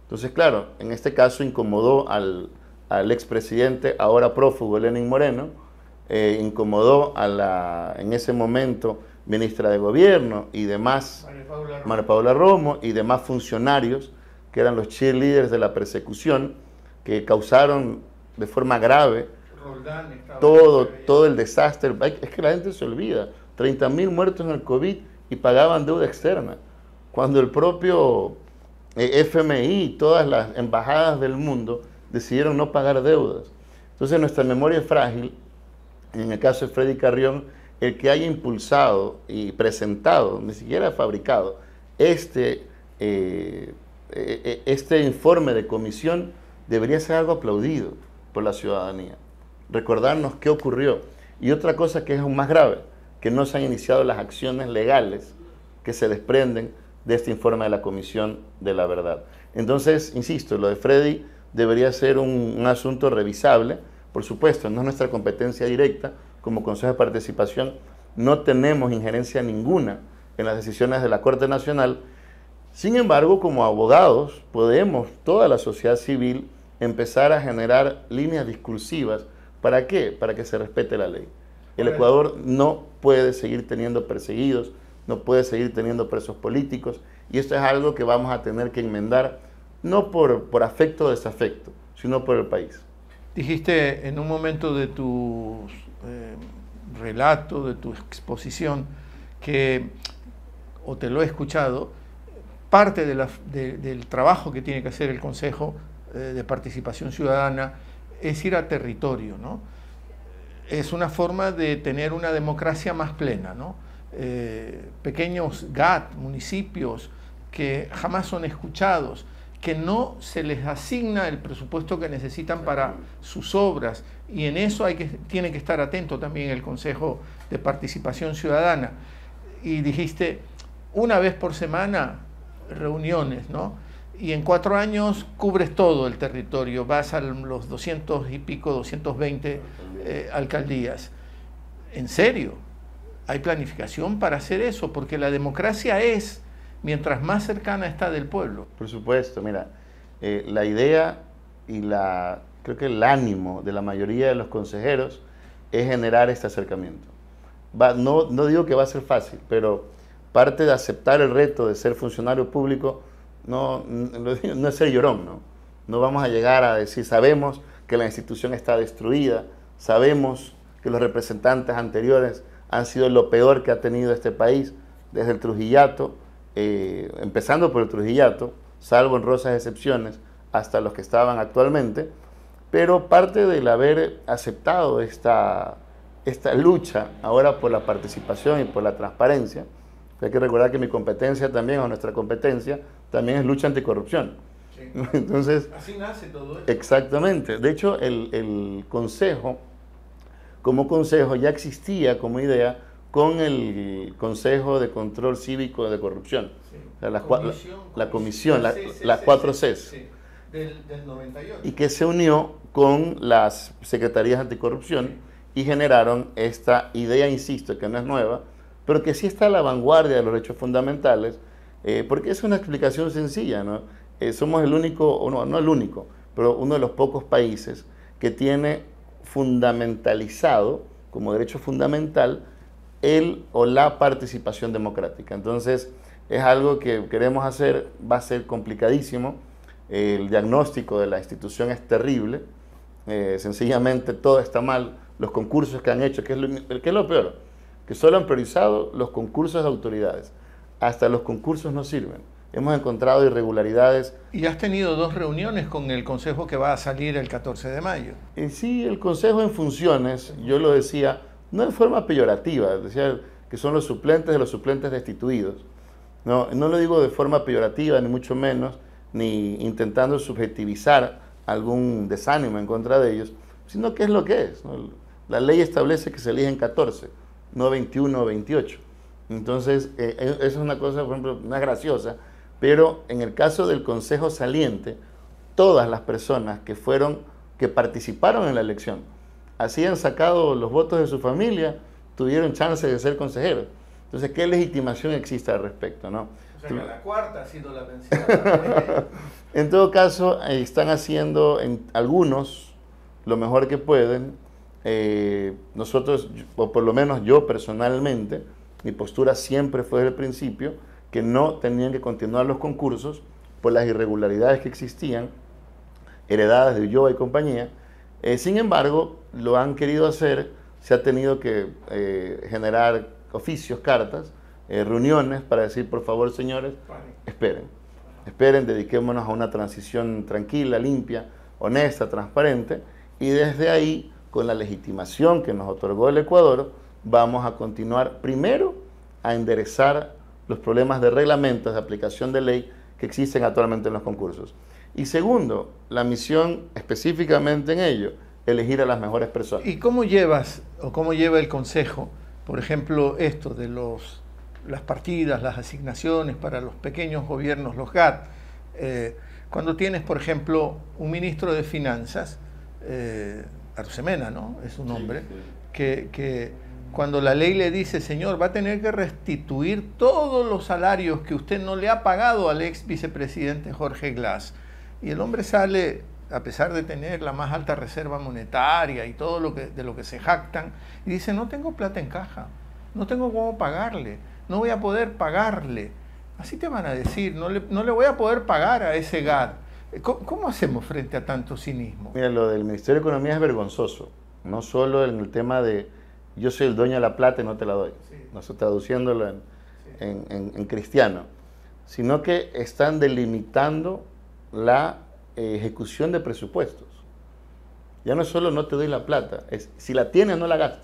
Entonces, claro, en este caso incomodó al, al expresidente, ahora prófugo, Lenin Moreno, eh, incomodó a la, en ese momento, ministra de Gobierno y demás, María Paula, Romo. y demás funcionarios, que eran los cheerleaders de la persecución, que causaron de forma grave todo, todo el desastre. Es que la gente se olvida ...30.000 muertos en el COVID y pagaban deuda externa. Cuando el propio eh, FMI y todas las embajadas del mundo decidieron no pagar deudas. Entonces nuestra memoria es frágil. En el caso de Freddy Carrión, el que haya impulsado y presentado, ni siquiera fabricado, este, eh, eh, este informe de comisión debería ser algo aplaudido por la ciudadanía. Recordarnos qué ocurrió. Y otra cosa que es aún más grave, que no se han iniciado las acciones legales que se desprenden de este informe de la Comisión de la Verdad. Entonces, insisto, lo de Freddy debería ser un, asunto revisable, por supuesto, no es nuestra competencia directa, como Consejo de Participación no tenemos injerencia ninguna en las decisiones de la Corte Nacional, sin embargo, como abogados podemos, toda la sociedad civil, empezar a generar líneas discursivas. ¿Para qué? Para que se respete la ley. El Ecuador no puede seguir teniendo perseguidos, no puede seguir teniendo presos políticos y esto es algo que vamos a tener que enmendar, no por, por afecto o desafecto, sino por el país. Dijiste en un momento de tu eh, relato, de tu exposición, que, o te lo he escuchado, parte del trabajo que tiene que hacer el Consejo eh, de Participación Ciudadana es ir a territorio, ¿no? es una forma de tener una democracia más plena, ¿no? Eh, pequeños GAT, municipios que jamás son escuchados, que no se les asigna el presupuesto que necesitan para sus obras y en eso hay que, tiene que estar atento también el Consejo de Participación Ciudadana. Y dijiste, una vez por semana reuniones, ¿no? y en cuatro años cubres todo el territorio, vas a los 200 y pico, 220 eh, alcaldías. En serio, hay planificación para hacer eso, porque la democracia es mientras más cercana está del pueblo. Por supuesto, mira, eh, la idea y la, creo que el ánimo de la mayoría de los consejeros es generar este acercamiento. no, no digo que va a ser fácil, pero parte de aceptar el reto de ser funcionario público no, no, es ser llorón, ¿no? No vamos a llegar a decir, sabemos que la institución está destruida, sabemos que los representantes anteriores han sido lo peor que ha tenido este país desde el Trujillato, eh, empezando por el Trujillato, salvo en rosas excepciones, hasta los que estaban actualmente, pero parte del haber aceptado esta, esta lucha ahora por la participación y por la transparencia, hay que recordar que mi competencia también, o nuestra competencia, también es lucha anticorrupción. (laughs) Entonces, Así nace todo esto. Exactamente. De hecho, el, consejo, como consejo, ya existía como idea con el Consejo de Control Cívico de Corrupción. la, comisión, la, las cuatro Cs. del, 98. Y que se unió con las Secretarías Anticorrupción y generaron esta idea, insisto, que no es nueva, pero que sí está a la vanguardia de los derechos fundamentales eh, porque es una explicación sencilla, ¿no? Eh, somos el único, o no, no el único, pero uno de los pocos países que tiene fundamentalizado como derecho fundamental el o la participación democrática. Entonces, es algo que queremos hacer, va a ser complicadísimo. El diagnóstico de la institución es terrible. Eh, sencillamente todo está mal. Los concursos que han hecho, que es, que es lo peor, que solo han priorizado los concursos de autoridades hasta los concursos no sirven. Hemos encontrado irregularidades. Y has tenido dos reuniones con el Consejo que va a salir el 14 de mayo. sí, el Consejo en funciones, yo lo decía, no de forma peyorativa, decía que son los suplentes de los suplentes destituidos. No, no lo digo de forma peyorativa, ni mucho menos, ni intentando subjetivizar algún desánimo en contra de ellos, sino que es lo que es. La ley establece que se eligen 14, no 21 o 28. Entonces, eh, eh, eso es una cosa, por ejemplo, más graciosa, pero en el caso del Consejo Saliente, todas las personas que fueron, que participaron en la elección, así han sacado los votos de su familia, tuvieron chance de ser consejeros. Entonces, ¿qué legitimación existe al respecto? ¿no? O sea, la cuarta ha sido la (laughs) en todo caso, eh, están haciendo algunos lo mejor que pueden. nosotros, o por lo menos yo personalmente, mi postura siempre fue desde el principio que no tenían que continuar los concursos por las irregularidades que existían, heredadas de Ulloa y compañía. Eh, sin embargo, lo han querido hacer, se ha tenido que eh, generar oficios, cartas, eh, reuniones para decir, por favor, señores, esperen, esperen, dediquémonos a una transición tranquila, limpia, honesta, transparente, y desde ahí, con la legitimación que nos otorgó el Ecuador, vamos a continuar primero a enderezar los problemas de reglamentos de aplicación de ley que existen actualmente en los concursos. Y segundo, la misión específicamente en ello, elegir a las mejores personas. ¿Y cómo llevas o cómo lleva el Consejo, por ejemplo, esto de los, las partidas, las asignaciones para los pequeños gobiernos, los GAT? Eh, cuando tienes, por ejemplo, un ministro de Finanzas, eh, ¿no? Es un hombre Que, que cuando la ley le dice, Señor, va a tener que restituir todos los salarios que usted no le ha pagado al ex vicepresidente Jorge Glass. Y el hombre sale, a pesar de tener la más alta reserva monetaria y todo lo que, de lo que se jactan, y dice, no tengo plata en caja, no tengo cómo pagarle, no voy a poder pagarle. Así te van a decir, no le, no le voy a poder pagar a ese GAD. ¿Cómo hacemos frente a tanto cinismo? Mira, lo del Ministerio de Economía es vergonzoso, no solo en el tema de yo soy el dueño de la plata y no te la doy. No traduciéndolo en, cristiano. Sino que están delimitando la eh, ejecución de presupuestos. Ya no es solo no te doy la plata, es si la tienes no la gastas.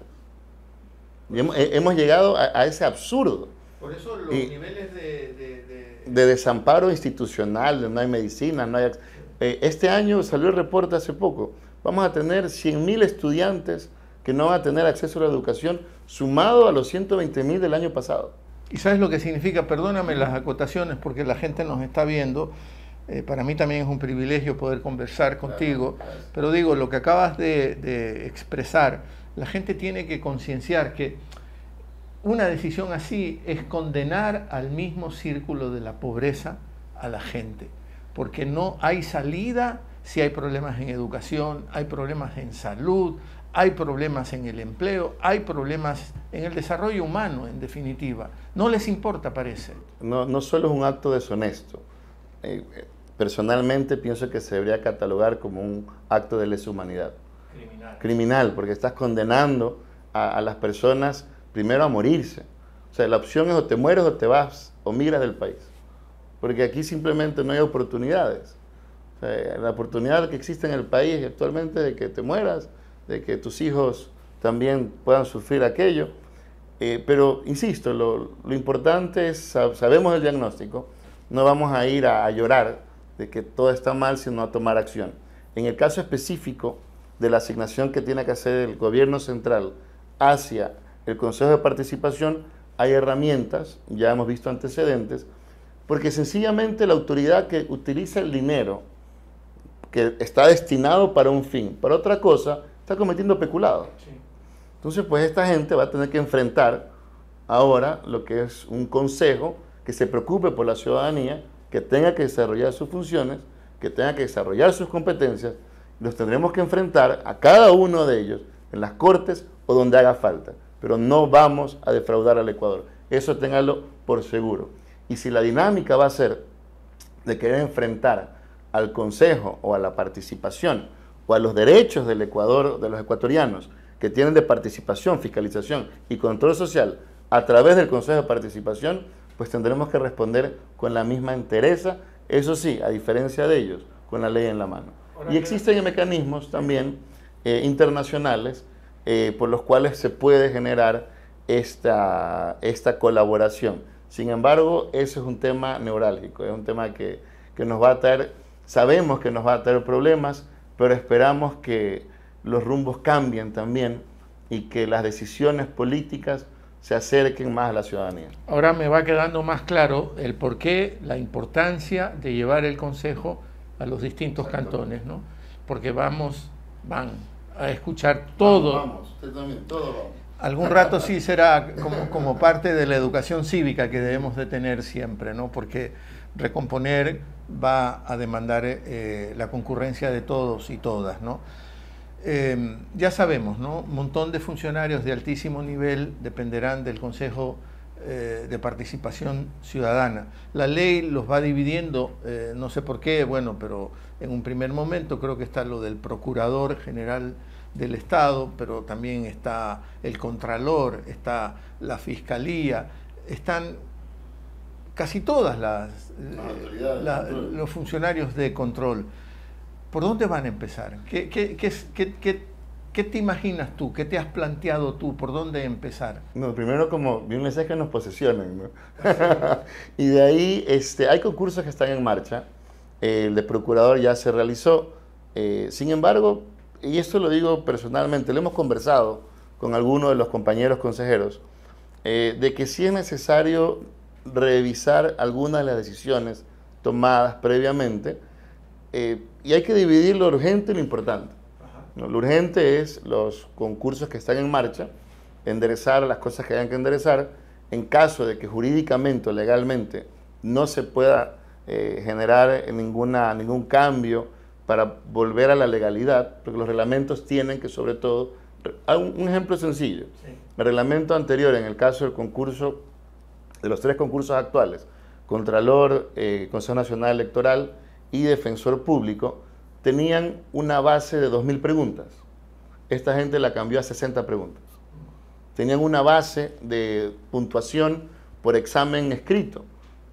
Eh, hemos, llegado a, ese absurdo. Por eso los niveles de, de, de... de, desamparo institucional, no hay medicina, no hay... Eh, este año salió el reporte hace poco, vamos a tener 100.000 estudiantes que no va a tener acceso a la educación, sumado a los 120 mil del año pasado. ¿Y sabes lo que significa? Perdóname las acotaciones porque la gente nos está viendo. Eh, para mí también es un privilegio poder conversar contigo, pero digo, lo que acabas de expresar, la gente tiene que concienciar que una decisión así es condenar al mismo círculo de la pobreza a la gente, porque no hay salida si hay problemas en educación, hay problemas en salud, hay problemas en el empleo, hay problemas en el desarrollo humano, en definitiva. No les importa, parece. No, no solo es un acto deshonesto. Eh, personalmente pienso que se debería catalogar como un acto de lesa humanidad. Criminal. Criminal, porque estás condenando a, las personas primero a morirse. O sea, la opción es o te mueres o te vas o migras del país. Porque aquí simplemente no hay oportunidades. la oportunidad que existe en el país actualmente de que te mueras de que tus hijos también puedan sufrir aquello. Eh, pero, insisto, lo, lo, importante es, sabemos el diagnóstico, no vamos a ir a, a, llorar de que todo está mal, sino a tomar acción. En el caso específico de la asignación que tiene que hacer el gobierno central hacia el Consejo de Participación, hay herramientas, ya hemos visto antecedentes, porque sencillamente la autoridad que utiliza el dinero que está destinado para un fin, para otra cosa, está cometiendo peculado. Entonces, pues esta gente va a tener que enfrentar ahora lo que es un consejo que se preocupe por la ciudadanía, que tenga que desarrollar sus funciones, que tenga que desarrollar sus competencias. Los tendremos que enfrentar a cada uno de ellos en las cortes o donde haga falta. Pero no vamos a defraudar al Ecuador. Eso téngalo por seguro. Y si la dinámica va a ser de querer enfrentar al Consejo o a la participación o a los derechos del Ecuador, de los ecuatorianos, que tienen de participación, fiscalización y control social a través del Consejo de Participación, pues tendremos que responder con la misma entereza, eso sí, a diferencia de ellos, con la ley en la mano. Y existen mecanismos también eh, internacionales eh, por los cuales se puede generar esta, esta colaboración. Sin embargo, ese es un tema neurálgico, es un tema que, que nos va a traer, sabemos que nos va a traer problemas, pero esperamos que los rumbos cambien también y que las decisiones políticas se acerquen más a la ciudadanía. Ahora me va quedando más claro el por qué la importancia de llevar el Consejo a los distintos cantones, ¿no? Porque vamos, van a escuchar todo. Vamos, usted también, todo vamos. Algún rato sí será como, como parte de la educación cívica que debemos de tener siempre, ¿no? Porque recomponer va a demandar eh, la concurrencia de todos y todas, ¿no? Em, ya sabemos, ¿no? Un montón de funcionarios de altísimo nivel dependerán del Consejo eh, de Participación Ciudadana. La ley los va dividiendo, eh, no sé por qué, bueno, pero en un primer momento creo que está lo del Procurador General del Estado, pero también está el Contralor, está la Fiscalía, están casi todas las, eh, los funcionarios de control. ¿Por dónde van a empezar? ¿Qué, qué, te imaginas tú? ¿Qué te has planteado tú? ¿Por dónde empezar? No, primero como bien es que nos posesionen... (laughs) y de ahí este, hay concursos que están en marcha. El de procurador ya se realizó. Eh, sin embargo, y esto lo digo personalmente, lo hemos conversado con algunos de los compañeros consejeros, eh, de que sí es necesario revisar algunas de las decisiones tomadas previamente eh, y hay que dividir lo urgente y lo importante. Lo urgente es los concursos que están en marcha, enderezar las cosas que hayan que enderezar. En caso de que jurídicamente o legalmente no se pueda eh, generar ninguna, ningún cambio para volver a la legalidad, porque los reglamentos tienen que sobre todo... Ah, un, ejemplo sencillo. El reglamento anterior, en el caso del concurso de los tres concursos actuales, Contralor, eh, Consejo Nacional Electoral y Defensor Público, tenían una base de 2.000 preguntas. Esta gente la cambió a 60 preguntas. Tenían una base de puntuación por examen escrito.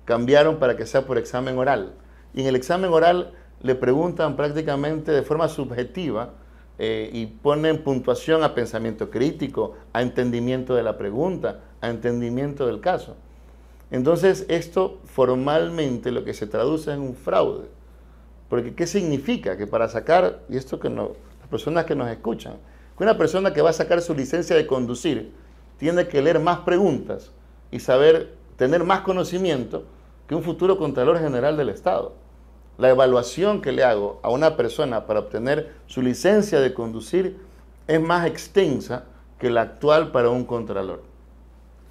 Cambiaron para que sea por examen oral. Y en el examen oral le preguntan prácticamente de forma subjetiva eh, y ponen puntuación a pensamiento crítico, a entendimiento de la pregunta, a entendimiento del caso. Entonces, esto formalmente lo que se traduce es un fraude. Porque, ¿qué significa? Que para sacar, y esto que no, las personas que nos escuchan, que una persona que va a sacar su licencia de conducir tiene que leer más preguntas y saber, tener más conocimiento que un futuro Contralor General del Estado. La evaluación que le hago a una persona para obtener su licencia de conducir es más extensa que la actual para un Contralor.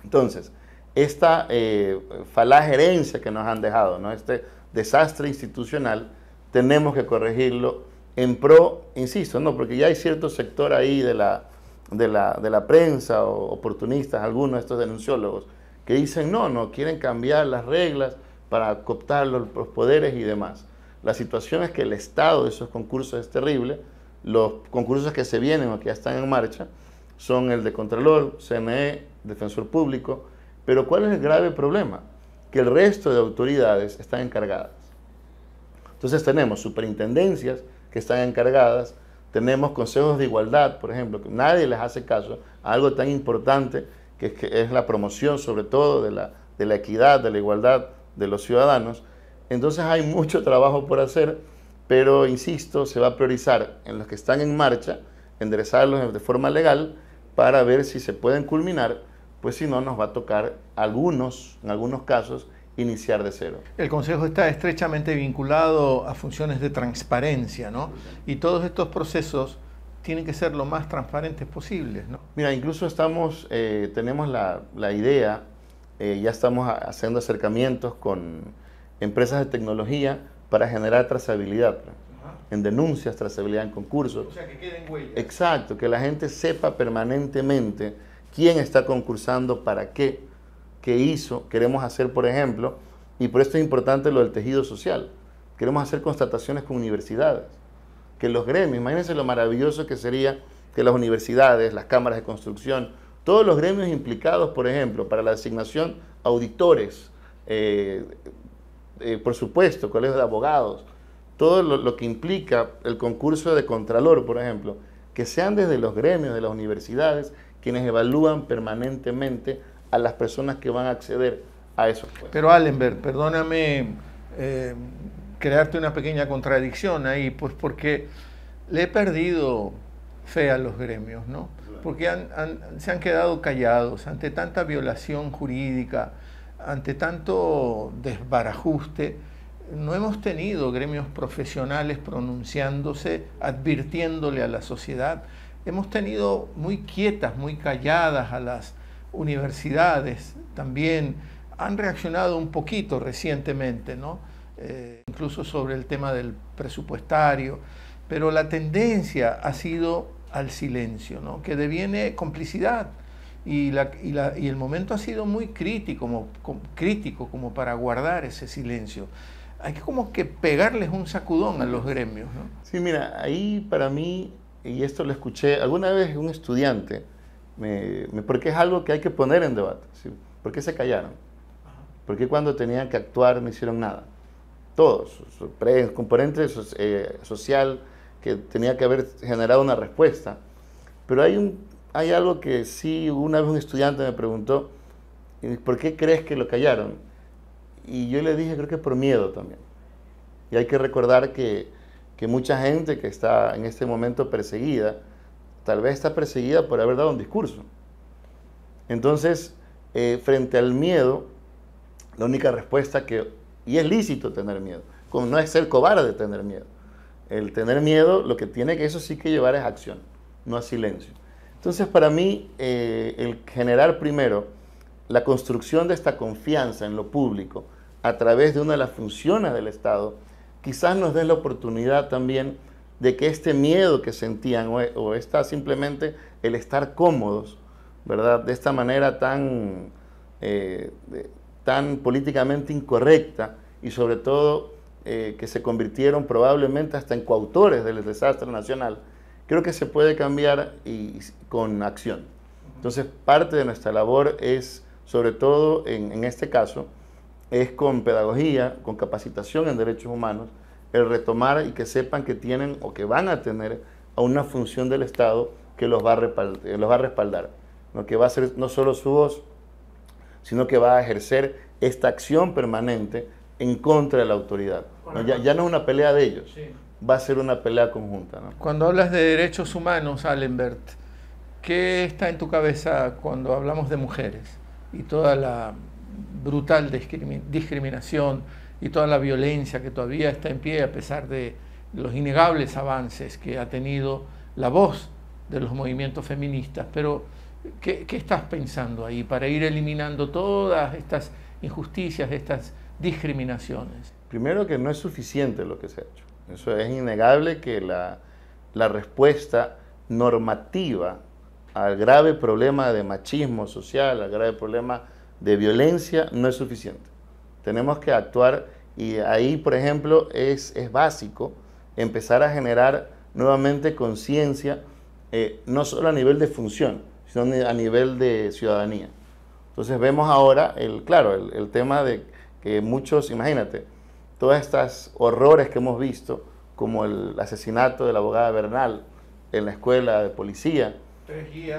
Entonces, esta eh, falaz herencia que nos han dejado, este desastre institucional, tenemos que corregirlo en pro, insisto, no, porque ya hay cierto sector ahí de la, de la, prensa o oportunistas, algunos de estos denunciólogos, que dicen no, no, quieren cambiar las reglas para cooptar los, poderes y demás. La situación es que el estado de esos concursos es terrible, los concursos que se vienen o que ya están en marcha son el de Contralor, CME Defensor Público, pero ¿cuál es el grave problema? Que el resto de autoridades están encargadas. Entonces tenemos superintendencias que están encargadas, tenemos consejos de igualdad, por ejemplo, que nadie les hace caso a algo tan importante que es, la promoción sobre todo de la, de la equidad, de la igualdad de los ciudadanos. Entonces hay mucho trabajo por hacer, pero insisto, se va a priorizar en los que están en marcha, enderezarlos de forma legal para ver si se pueden culminar pues si no nos va a tocar algunos, en algunos casos, iniciar de cero. El Consejo está estrechamente vinculado a funciones de transparencia, ¿no? Y todos estos procesos tienen que ser lo más transparentes posibles, ¿no? Mira, incluso estamos, eh, tenemos la, idea, eh, ya estamos haciendo acercamientos con empresas de tecnología para generar trazabilidad, pues. en denuncias, trazabilidad en concursos. O sea, que queden huellas. Exacto, que la gente sepa permanentemente quién está concursando, para qué, qué hizo, queremos hacer, por ejemplo, y por esto es importante lo del tejido social. Queremos hacer constataciones con universidades, que los gremios, imagínense lo maravilloso que sería que las universidades, las cámaras de construcción, todos los gremios implicados, por ejemplo, para la designación auditores, eh, eh, por supuesto, colegios de abogados, todo lo, que implica el concurso de contralor, por ejemplo, que sean desde los gremios, de las universidades, quienes evalúan permanentemente a las personas que van a acceder a esos puestos. Pero Allenberg, perdóname eh, crearte una pequeña contradicción ahí, pues porque le he perdido fe a los gremios, ¿no? Porque se han quedado callados ante tanta violación jurídica, ante tanto desbarajuste. No hemos tenido gremios profesionales pronunciándose, advirtiéndole a la sociedad hemos tenido muy quietas, muy calladas a las universidades también. Han reaccionado un poquito recientemente, ¿no? Eh, incluso sobre el tema del presupuestario, pero la tendencia ha sido al silencio, ¿no? que deviene complicidad. Y, la, y, la, y, el momento ha sido muy crítico como, crítico como para guardar ese silencio. Hay que como que pegarles un sacudón a los gremios. ¿no? Sí, mira, ahí para mí y esto lo escuché alguna vez un estudiante, me, porque es algo que hay que poner en debate. ¿sí? ¿Por qué se callaron? ¿Por qué cuando tenían que actuar no hicieron nada? Todos, el componente eh, social que tenía que haber generado una respuesta. Pero hay, un, hay algo que sí, una vez un estudiante me preguntó, ¿por qué crees que lo callaron? Y yo le dije, creo que por miedo también. Y hay que recordar que que mucha gente que está en este momento perseguida, tal vez está perseguida por haber dado un discurso. Entonces, eh, frente al miedo, la única respuesta que, y es lícito tener miedo, como no es ser cobarde de tener miedo. El tener miedo lo que tiene que eso sí que llevar es acción, no a silencio. Entonces, para mí, eh, el generar primero la construcción de esta confianza en lo público a través de una de las funciones del Estado, quizás nos den la oportunidad también de que este miedo que sentían o, está simplemente el estar cómodos, ¿verdad? De esta manera tan, eh, tan políticamente incorrecta y sobre todo eh, que se convirtieron probablemente hasta en coautores del desastre nacional, creo que se puede cambiar y, con acción. Entonces, parte de nuestra labor es, sobre todo en, en este caso, es con pedagogía, con capacitación en derechos humanos, el retomar y que sepan que tienen o que van a tener a una función del Estado que los va a, eh, respaldar, lo que va a ser no solo su voz, sino que va a ejercer esta acción permanente en contra de la autoridad. Ya, no es una pelea de ellos, va a ser una pelea conjunta. Cuando hablas de derechos humanos, Allenbert, ¿qué está en tu cabeza cuando hablamos de mujeres y toda la brutal discriminación y toda la violencia que todavía está en pie a pesar de los innegables avances que ha tenido la voz de los movimientos feministas. Pero, ¿qué, qué estás pensando ahí para ir eliminando todas estas injusticias, estas discriminaciones? Primero que no es suficiente lo que se ha hecho. Eso es innegable que la, la respuesta normativa al grave problema de machismo social, al grave problema de violencia no es suficiente. Tenemos que actuar y ahí, por ejemplo, es, es básico empezar a generar nuevamente conciencia, eh, no solo a nivel de función, sino a nivel de ciudadanía. Entonces vemos ahora, el, claro, el, tema de que muchos, imagínate, todas estas horrores que hemos visto, como el asesinato de la abogada Bernal en la escuela de policía,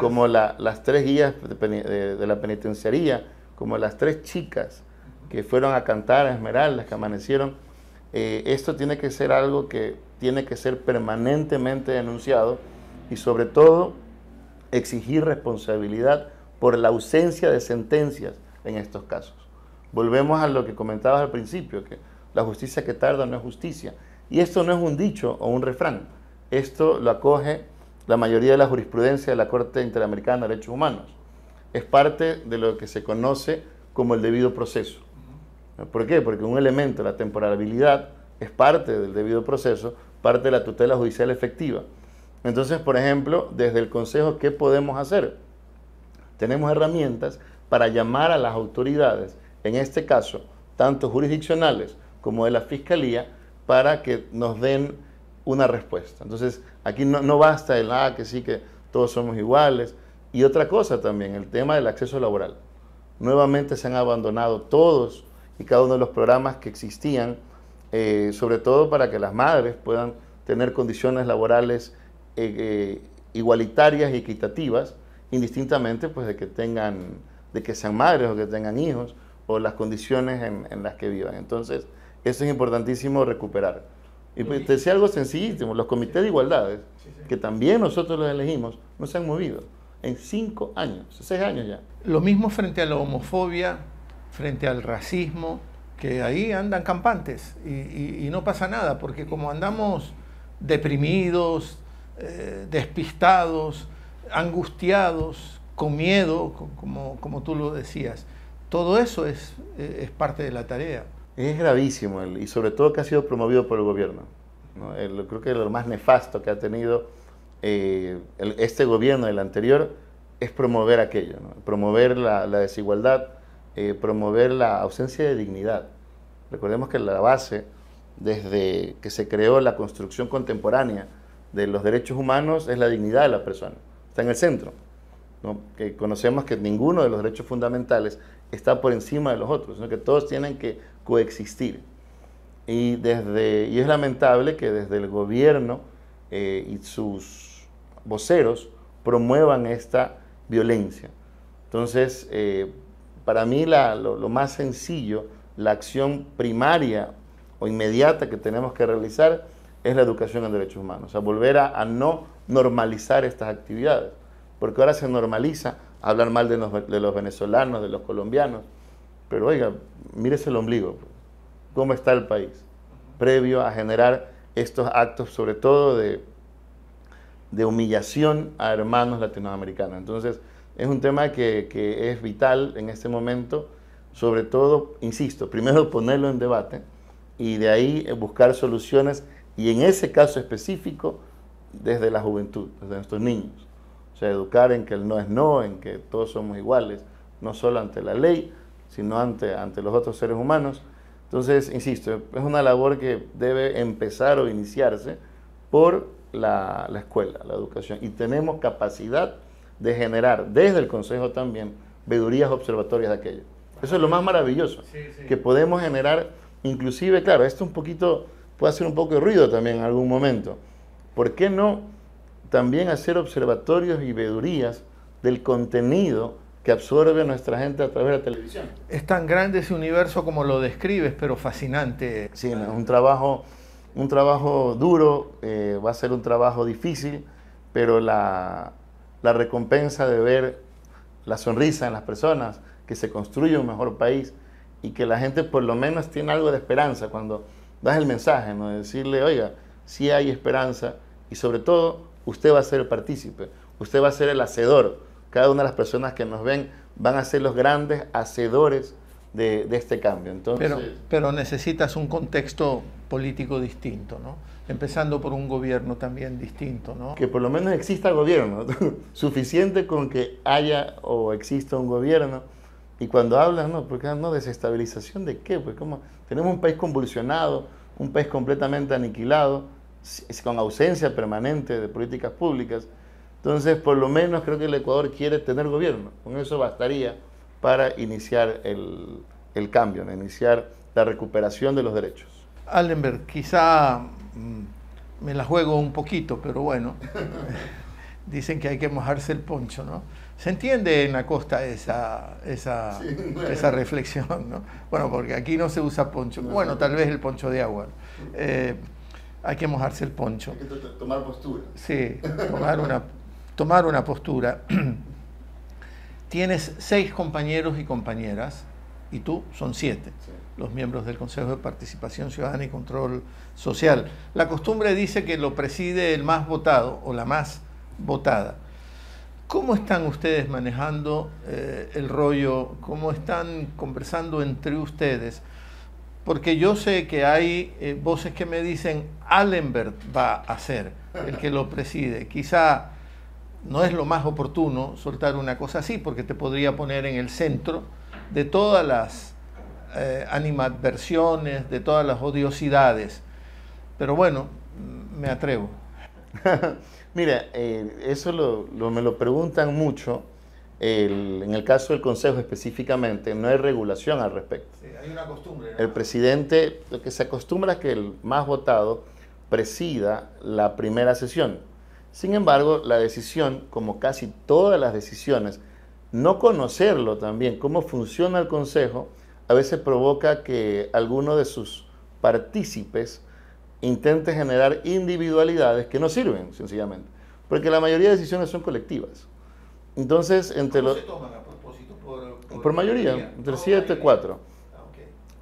como las tres guías de la penitenciaría, como las tres chicas que fueron a cantar a Esmeraldas, que amanecieron. Eh, esto tiene que ser algo que tiene que ser permanentemente denunciado y sobre todo exigir responsabilidad por la ausencia de sentencias en estos casos. Volvemos a lo que comentabas al principio, que la justicia que tarda no es justicia. Y esto no es un dicho o un refrán, esto lo acoge la mayoría de la jurisprudencia de la Corte Interamericana de Derechos Humanos es parte de lo que se conoce como el debido proceso. ¿Por qué? Porque un elemento, la temporalidad, es parte del debido proceso, parte de la tutela judicial efectiva. Entonces, por ejemplo, desde el Consejo, ¿qué podemos hacer? Tenemos herramientas para llamar a las autoridades, en este caso, tanto jurisdiccionales como de la Fiscalía, para que nos den una respuesta. Entonces, aquí no, no basta el, ah, que sí, que todos somos iguales, y otra cosa también, el tema del acceso laboral. Nuevamente se han abandonado todos y cada uno de los programas que existían, eh, sobre todo para que las madres puedan tener condiciones laborales eh, eh, igualitarias y equitativas, indistintamente pues, de que tengan, de que sean madres o que tengan hijos, o las condiciones en, las que vivan. Entonces, eso es importantísimo recuperar. Y pues, te decía algo sencillísimo, los comités de igualdades, que también nosotros los elegimos, no se han movido en cinco años, seis años ya. Lo mismo frente a la homofobia, frente al racismo, que ahí andan campantes y, no pasa nada, porque como andamos deprimidos, eh, despistados, angustiados, con miedo, como, como tú lo decías, todo eso es, eh, es parte de la tarea. Es gravísimo, y sobre todo que ha sido promovido por el gobierno. creo que lo más nefasto que ha tenido eh, este gobierno, el anterior, es promover aquello, promover la, desigualdad, eh, promover la ausencia de dignidad. Recordemos que la base, desde que se creó la construcción contemporánea de los derechos humanos, es la dignidad de la persona, está en el centro. Que conocemos que ninguno de los derechos fundamentales está por encima de los otros, sino que todos tienen que coexistir. Y, desde, y es lamentable que desde el gobierno eh, y sus voceros promuevan esta violencia. Entonces, eh, para mí la, lo, más sencillo, la acción primaria o inmediata que tenemos que realizar es la educación en derechos humanos, o sea, volver a, no normalizar estas actividades, porque ahora se normaliza hablar mal de los, de los, venezolanos, de los colombianos, pero oiga, mírese el ombligo, cómo está el país, previo a generar estos actos, sobre todo de de humillación a hermanos latinoamericanos. Entonces, es un tema que, es vital en este momento, sobre todo, insisto, primero (laughs) ponerlo en debate y de ahí eh, buscar soluciones y en ese caso específico desde la juventud, desde nuestros niños. O sea, educar en que el no es no, en que todos somos iguales, no solo ante la ley, sino ante, ante los otros seres humanos. Entonces, insisto, es una labor que debe empezar o iniciarse por la, escuela, la educación. Y tenemos capacidad de generar desde el Consejo también vedurías observatorias de aquello. Eso es lo más maravilloso, que podemos generar, inclusive, claro, esto un poquito puede hacer un poco de ruido también en algún momento. ¿Por qué no también hacer observatorios y vedurías del contenido que absorbe nuestra gente a través de la televisión? Es tan grande ese universo como lo describes, pero fascinante. Sí, es un trabajo un trabajo duro, eh, va a ser un trabajo difícil, pero la, recompensa de ver la sonrisa en las personas, que se construye un mejor país y que la gente por lo menos tiene algo de esperanza cuando das el mensaje, ¿no? decirle, oiga, sí hay esperanza y sobre todo usted va a ser el partícipe, usted va a ser el hacedor. Cada una de las personas que nos ven van a ser los grandes hacedores de, este cambio. Entonces, pero, necesitas un contexto político distinto, ¿no? Empezando por un gobierno también distinto, ¿no? Que por lo menos exista gobierno, (laughs) suficiente con que haya o exista un gobierno. Y cuando hablan, no, porque no, desestabilización de qué, pues como tenemos un país convulsionado, un país completamente aniquilado, con ausencia permanente de políticas públicas. Entonces, por lo menos creo que el Ecuador quiere tener gobierno, con eso bastaría para iniciar el, el cambio, iniciar la recuperación de los derechos. Allenberg, quizá mm, me la juego un poquito, pero bueno, (laughs) dicen que hay que mojarse el poncho, ¿no? Se entiende en la costa esa, esa, (laughs) esa reflexión, ¿no? Bueno, porque aquí no se usa poncho. Bueno, tal vez el poncho de agua. Eh, hay que mojarse el poncho. Hay que tomar postura. Sí, tomar una, tomar una postura. (clears throat) tienes seis compañeros y compañeras, y tú son siete, los miembros del Consejo de Participación Ciudadana y Control Social. La costumbre dice que lo preside el más votado o la más votada. ¿Cómo están ustedes manejando eh, el rollo? ¿Cómo están conversando entre ustedes? Porque yo sé que hay eh, voces que me dicen, Allenberg va a ser el que lo preside. Quizá no es lo más oportuno soltar una cosa así porque te podría poner en el centro de todas las eh, animadversiones, de todas las odiosidades. Pero bueno, mm, me atrevo. (laughs) Mira, eh, eso me lo preguntan mucho. en el caso del Consejo específicamente, no hay regulación al respecto. hay una costumbre. El presidente, lo que se acostumbra es que el más votado presida la primera sesión sin embargo, la decisión, como casi todas las decisiones, no conocerlo también, cómo funciona el Consejo, a veces provoca que alguno de sus partícipes intente generar individualidades que no sirven, sencillamente, porque la mayoría de decisiones son colectivas. Entonces, entre los... Por, por, por, mayoría, entre 7 y 4.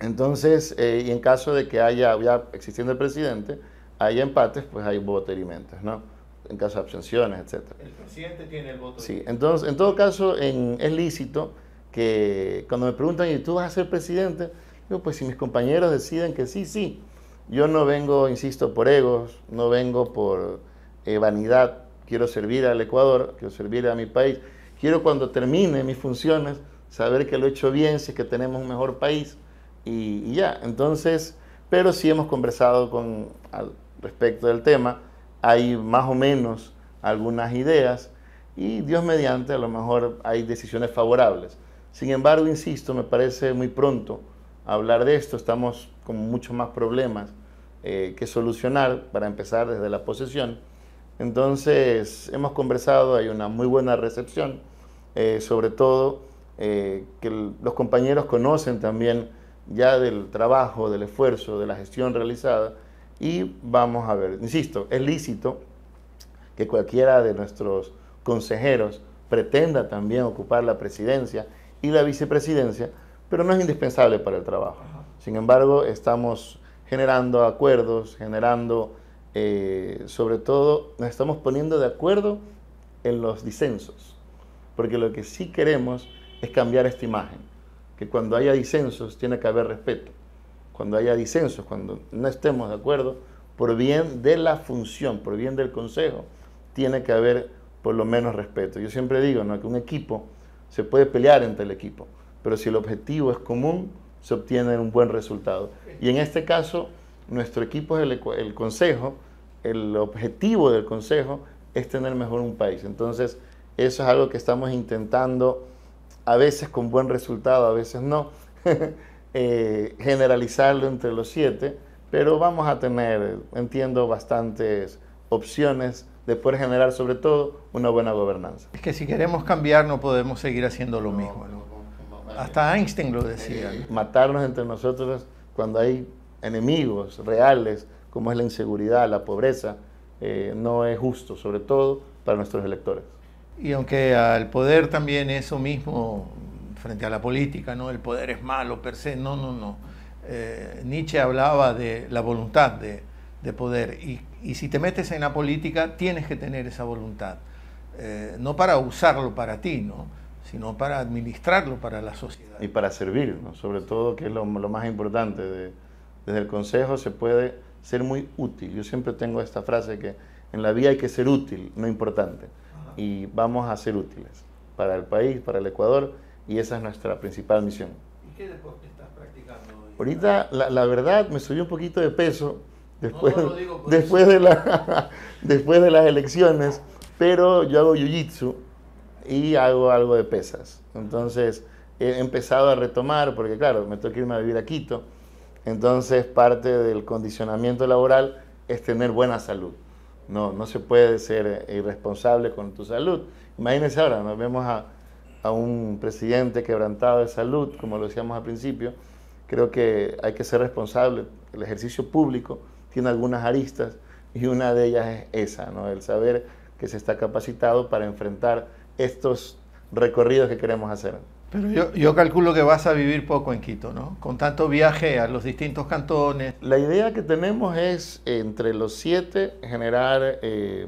Entonces, eh, y en caso de que haya, ya existiendo el presidente, haya empates, pues hay votos y mentes ¿no? en caso de abstenciones, etc. El presidente tiene el voto. Sí, entonces, en todo caso, en, es lícito que cuando me preguntan, ¿y tú vas a ser presidente? Digo, pues si mis compañeros deciden que sí, sí. Yo no vengo, insisto, por egos, no vengo por eh, vanidad. Quiero servir al Ecuador, quiero servir a mi país. Quiero cuando termine mis funciones saber que lo he hecho bien, si es que tenemos un mejor país. Y, y ya, entonces, pero sí hemos conversado con, al respecto del tema hay más o menos algunas ideas y Dios mediante a lo mejor hay decisiones favorables. Sin embargo, insisto, me parece muy pronto hablar de esto, estamos con muchos más problemas eh, que solucionar para empezar desde la posesión. Entonces, hemos conversado, hay una muy buena recepción, eh, sobre todo eh, que los compañeros conocen también ya del trabajo, del esfuerzo, de la gestión realizada y vamos a ver, insisto, es lícito que cualquiera de nuestros consejeros pretenda también ocupar la presidencia y la vicepresidencia, pero no es indispensable para el trabajo. Sin embargo, estamos generando acuerdos, generando, eh, sobre todo, nos estamos poniendo de acuerdo en los disensos, porque lo que sí queremos es cambiar esta imagen, que cuando haya disensos tiene que haber respeto cuando haya disensos, cuando no estemos de acuerdo, por bien de la función, por bien del consejo, tiene que haber por lo menos respeto. Yo siempre digo ¿no? que un equipo se puede pelear entre el equipo, pero si el objetivo es común, se obtiene un buen resultado. Y en este caso, nuestro equipo es el, el consejo, el objetivo del consejo es tener mejor un país. Entonces, eso es algo que estamos intentando, a veces con buen resultado, a veces no. (laughs) Eh, generalizarlo entre los siete, pero vamos a tener, entiendo, bastantes opciones de poder generar sobre todo una buena gobernanza. Es que si queremos cambiar no podemos seguir haciendo lo mismo. Hasta Einstein lo decía. matarnos entre nosotros cuando hay enemigos reales como es la inseguridad, la pobreza, eh, no es justo, sobre todo para nuestros electores. Y aunque al poder también eso mismo frente a la política, ¿no? El poder es malo per se, no, no, no. Eh, Nietzsche hablaba de la voluntad de, de poder y, y, si te metes en la política tienes que tener esa voluntad, eh, no para usarlo para ti, ¿no? sino para administrarlo para la sociedad. Y para servir, ¿no? sobre todo, que es lo, más importante. De, desde el Consejo se puede ser muy útil. Yo siempre tengo esta frase que en la vida hay que ser útil, no importante. Y vamos a ser útiles para el país, para el Ecuador y esa es nuestra principal misión. ¿Y qué deporte estás practicando? Hoy? Ahorita, la, verdad, me subí un poquito de peso después, después, de la, (laughs) después de las elecciones, pero yo hago jiu-jitsu y hago algo de pesas. Entonces, he empezado a retomar, porque claro, me que irme a vivir a Quito. Entonces, parte del condicionamiento laboral es tener buena salud. No, no se puede ser irresponsable con tu salud. Imagínense ahora, nos vemos a a un presidente quebrantado de salud, como lo decíamos al principio. Creo que hay que ser responsable. El ejercicio público tiene algunas aristas y una de ellas es esa, ¿no? el saber que se está capacitado para enfrentar estos recorridos que queremos hacer. Pero yo, yo, calculo que vas a vivir poco en Quito, ¿no? Con tanto viaje a los distintos cantones. La idea que tenemos es, entre los siete, generar eh,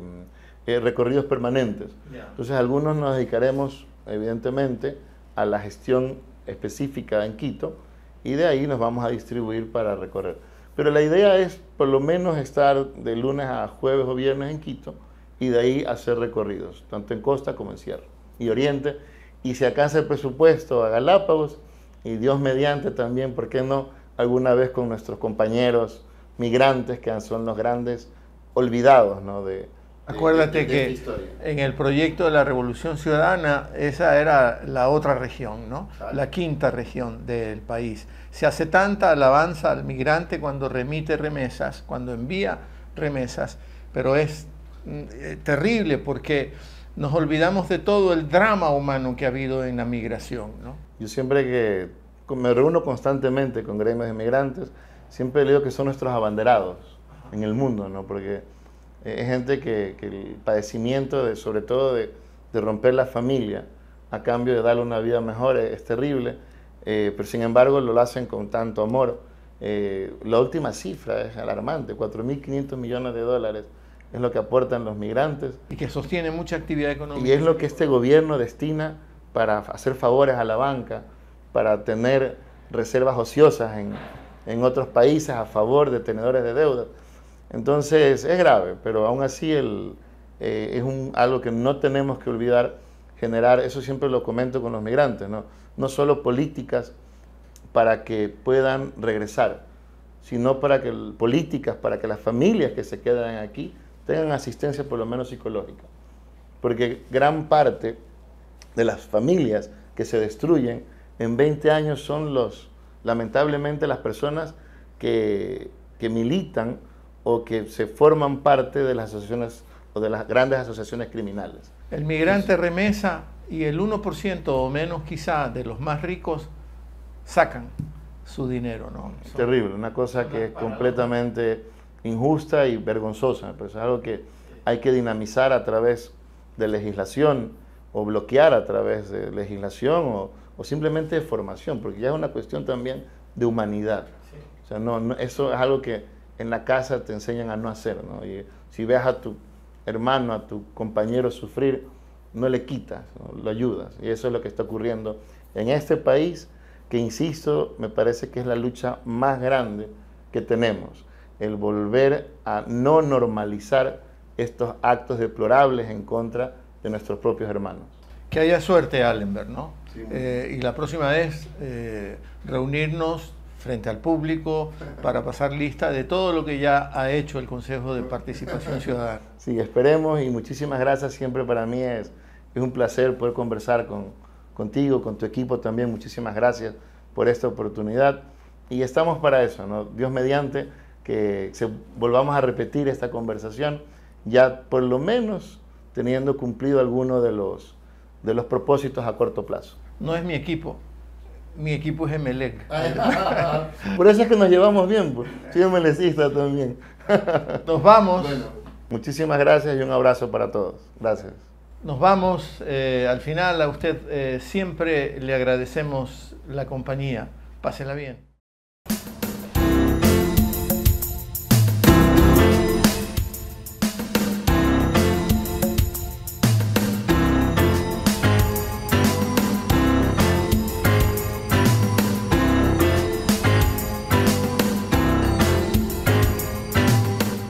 eh, recorridos permanentes. Entonces, algunos nos dedicaremos evidentemente, a la gestión específica en Quito y de ahí nos vamos a distribuir para recorrer. Pero la idea es por lo menos estar de lunes a jueves o viernes en Quito y de ahí hacer recorridos, tanto en costa como en sierra y oriente. Y si alcanza el presupuesto a Galápagos y Dios mediante también, ¿por qué no? Alguna vez con nuestros compañeros migrantes que son los grandes olvidados ¿no? de, Acuérdate que en el proyecto de la Revolución Ciudadana esa era la otra región, ¿no? La quinta región del país. Se hace tanta alabanza al migrante cuando remite remesas, cuando envía remesas, pero es mm, eh, terrible porque nos olvidamos de todo el drama humano que ha habido en la migración, Yo siempre que me reúno constantemente con gremios de migrantes, siempre digo que son nuestros abanderados en el mundo, ¿no? Porque eh, es gente que, el padecimiento, de, sobre todo de, romper la familia a cambio de darle una vida mejor, es, terrible, eh, pero sin embargo lo hacen con tanto amor. Eh, la última cifra es alarmante, 4.500 millones de dólares es lo que aportan los migrantes. Y que sostiene mucha actividad económica. Y es lo que este gobierno destina para hacer favores a la banca, para tener reservas ociosas en, en otros países a favor de tenedores de deuda. Entonces es grave, pero aún así eh, es algo que no tenemos que olvidar generar, eso siempre lo comento con los migrantes, no, solo políticas para que puedan regresar, sino para que políticas, para que las familias que se quedan aquí tengan asistencia por lo menos psicológica. Porque gran parte de las familias que se destruyen en 20 años son los, lamentablemente, las personas que militan o que se forman parte de las asociaciones o de las grandes asociaciones criminales. El migrante remesa y el 1% o menos quizá de los más ricos sacan su dinero. ¿no? Es terrible, una cosa que es completamente injusta y vergonzosa, pero pues es algo que hay que dinamizar a través de legislación o bloquear a través de legislación o, o simplemente de formación, porque ya es una cuestión también de humanidad. O sea, no, eso es algo que en la casa te enseñan a no hacer, ¿no? Y si veas a tu hermano, a tu compañero sufrir, no le quitas, lo ayudas. Y eso es lo que está ocurriendo en este país, que insisto, me parece que es la lucha más grande que tenemos, el volver a no normalizar estos actos deplorables en contra de nuestros propios hermanos. Que haya suerte, Allenberg, ¿no? Eh, y la próxima vez eh, reunirnos frente al público para pasar lista de todo lo que ya ha hecho el Consejo de Participación Ciudadana. Sí, esperemos y muchísimas gracias. Siempre para mí es, es un placer poder conversar con, contigo, con tu equipo también. Muchísimas gracias por esta oportunidad. Y estamos para eso, ¿no? Dios mediante, que se, volvamos a repetir esta conversación, ya por lo menos teniendo cumplido alguno de los, de los propósitos a corto plazo. No es mi equipo, mi equipo es Emelec. (laughs) Por eso es que nos llevamos bien, pues. Soy emelecista también. (laughs) nos vamos. Muchísimas gracias y un abrazo para todos. Gracias. Nos vamos. Eh, al final a usted eh, siempre le agradecemos la compañía. Pásela bien.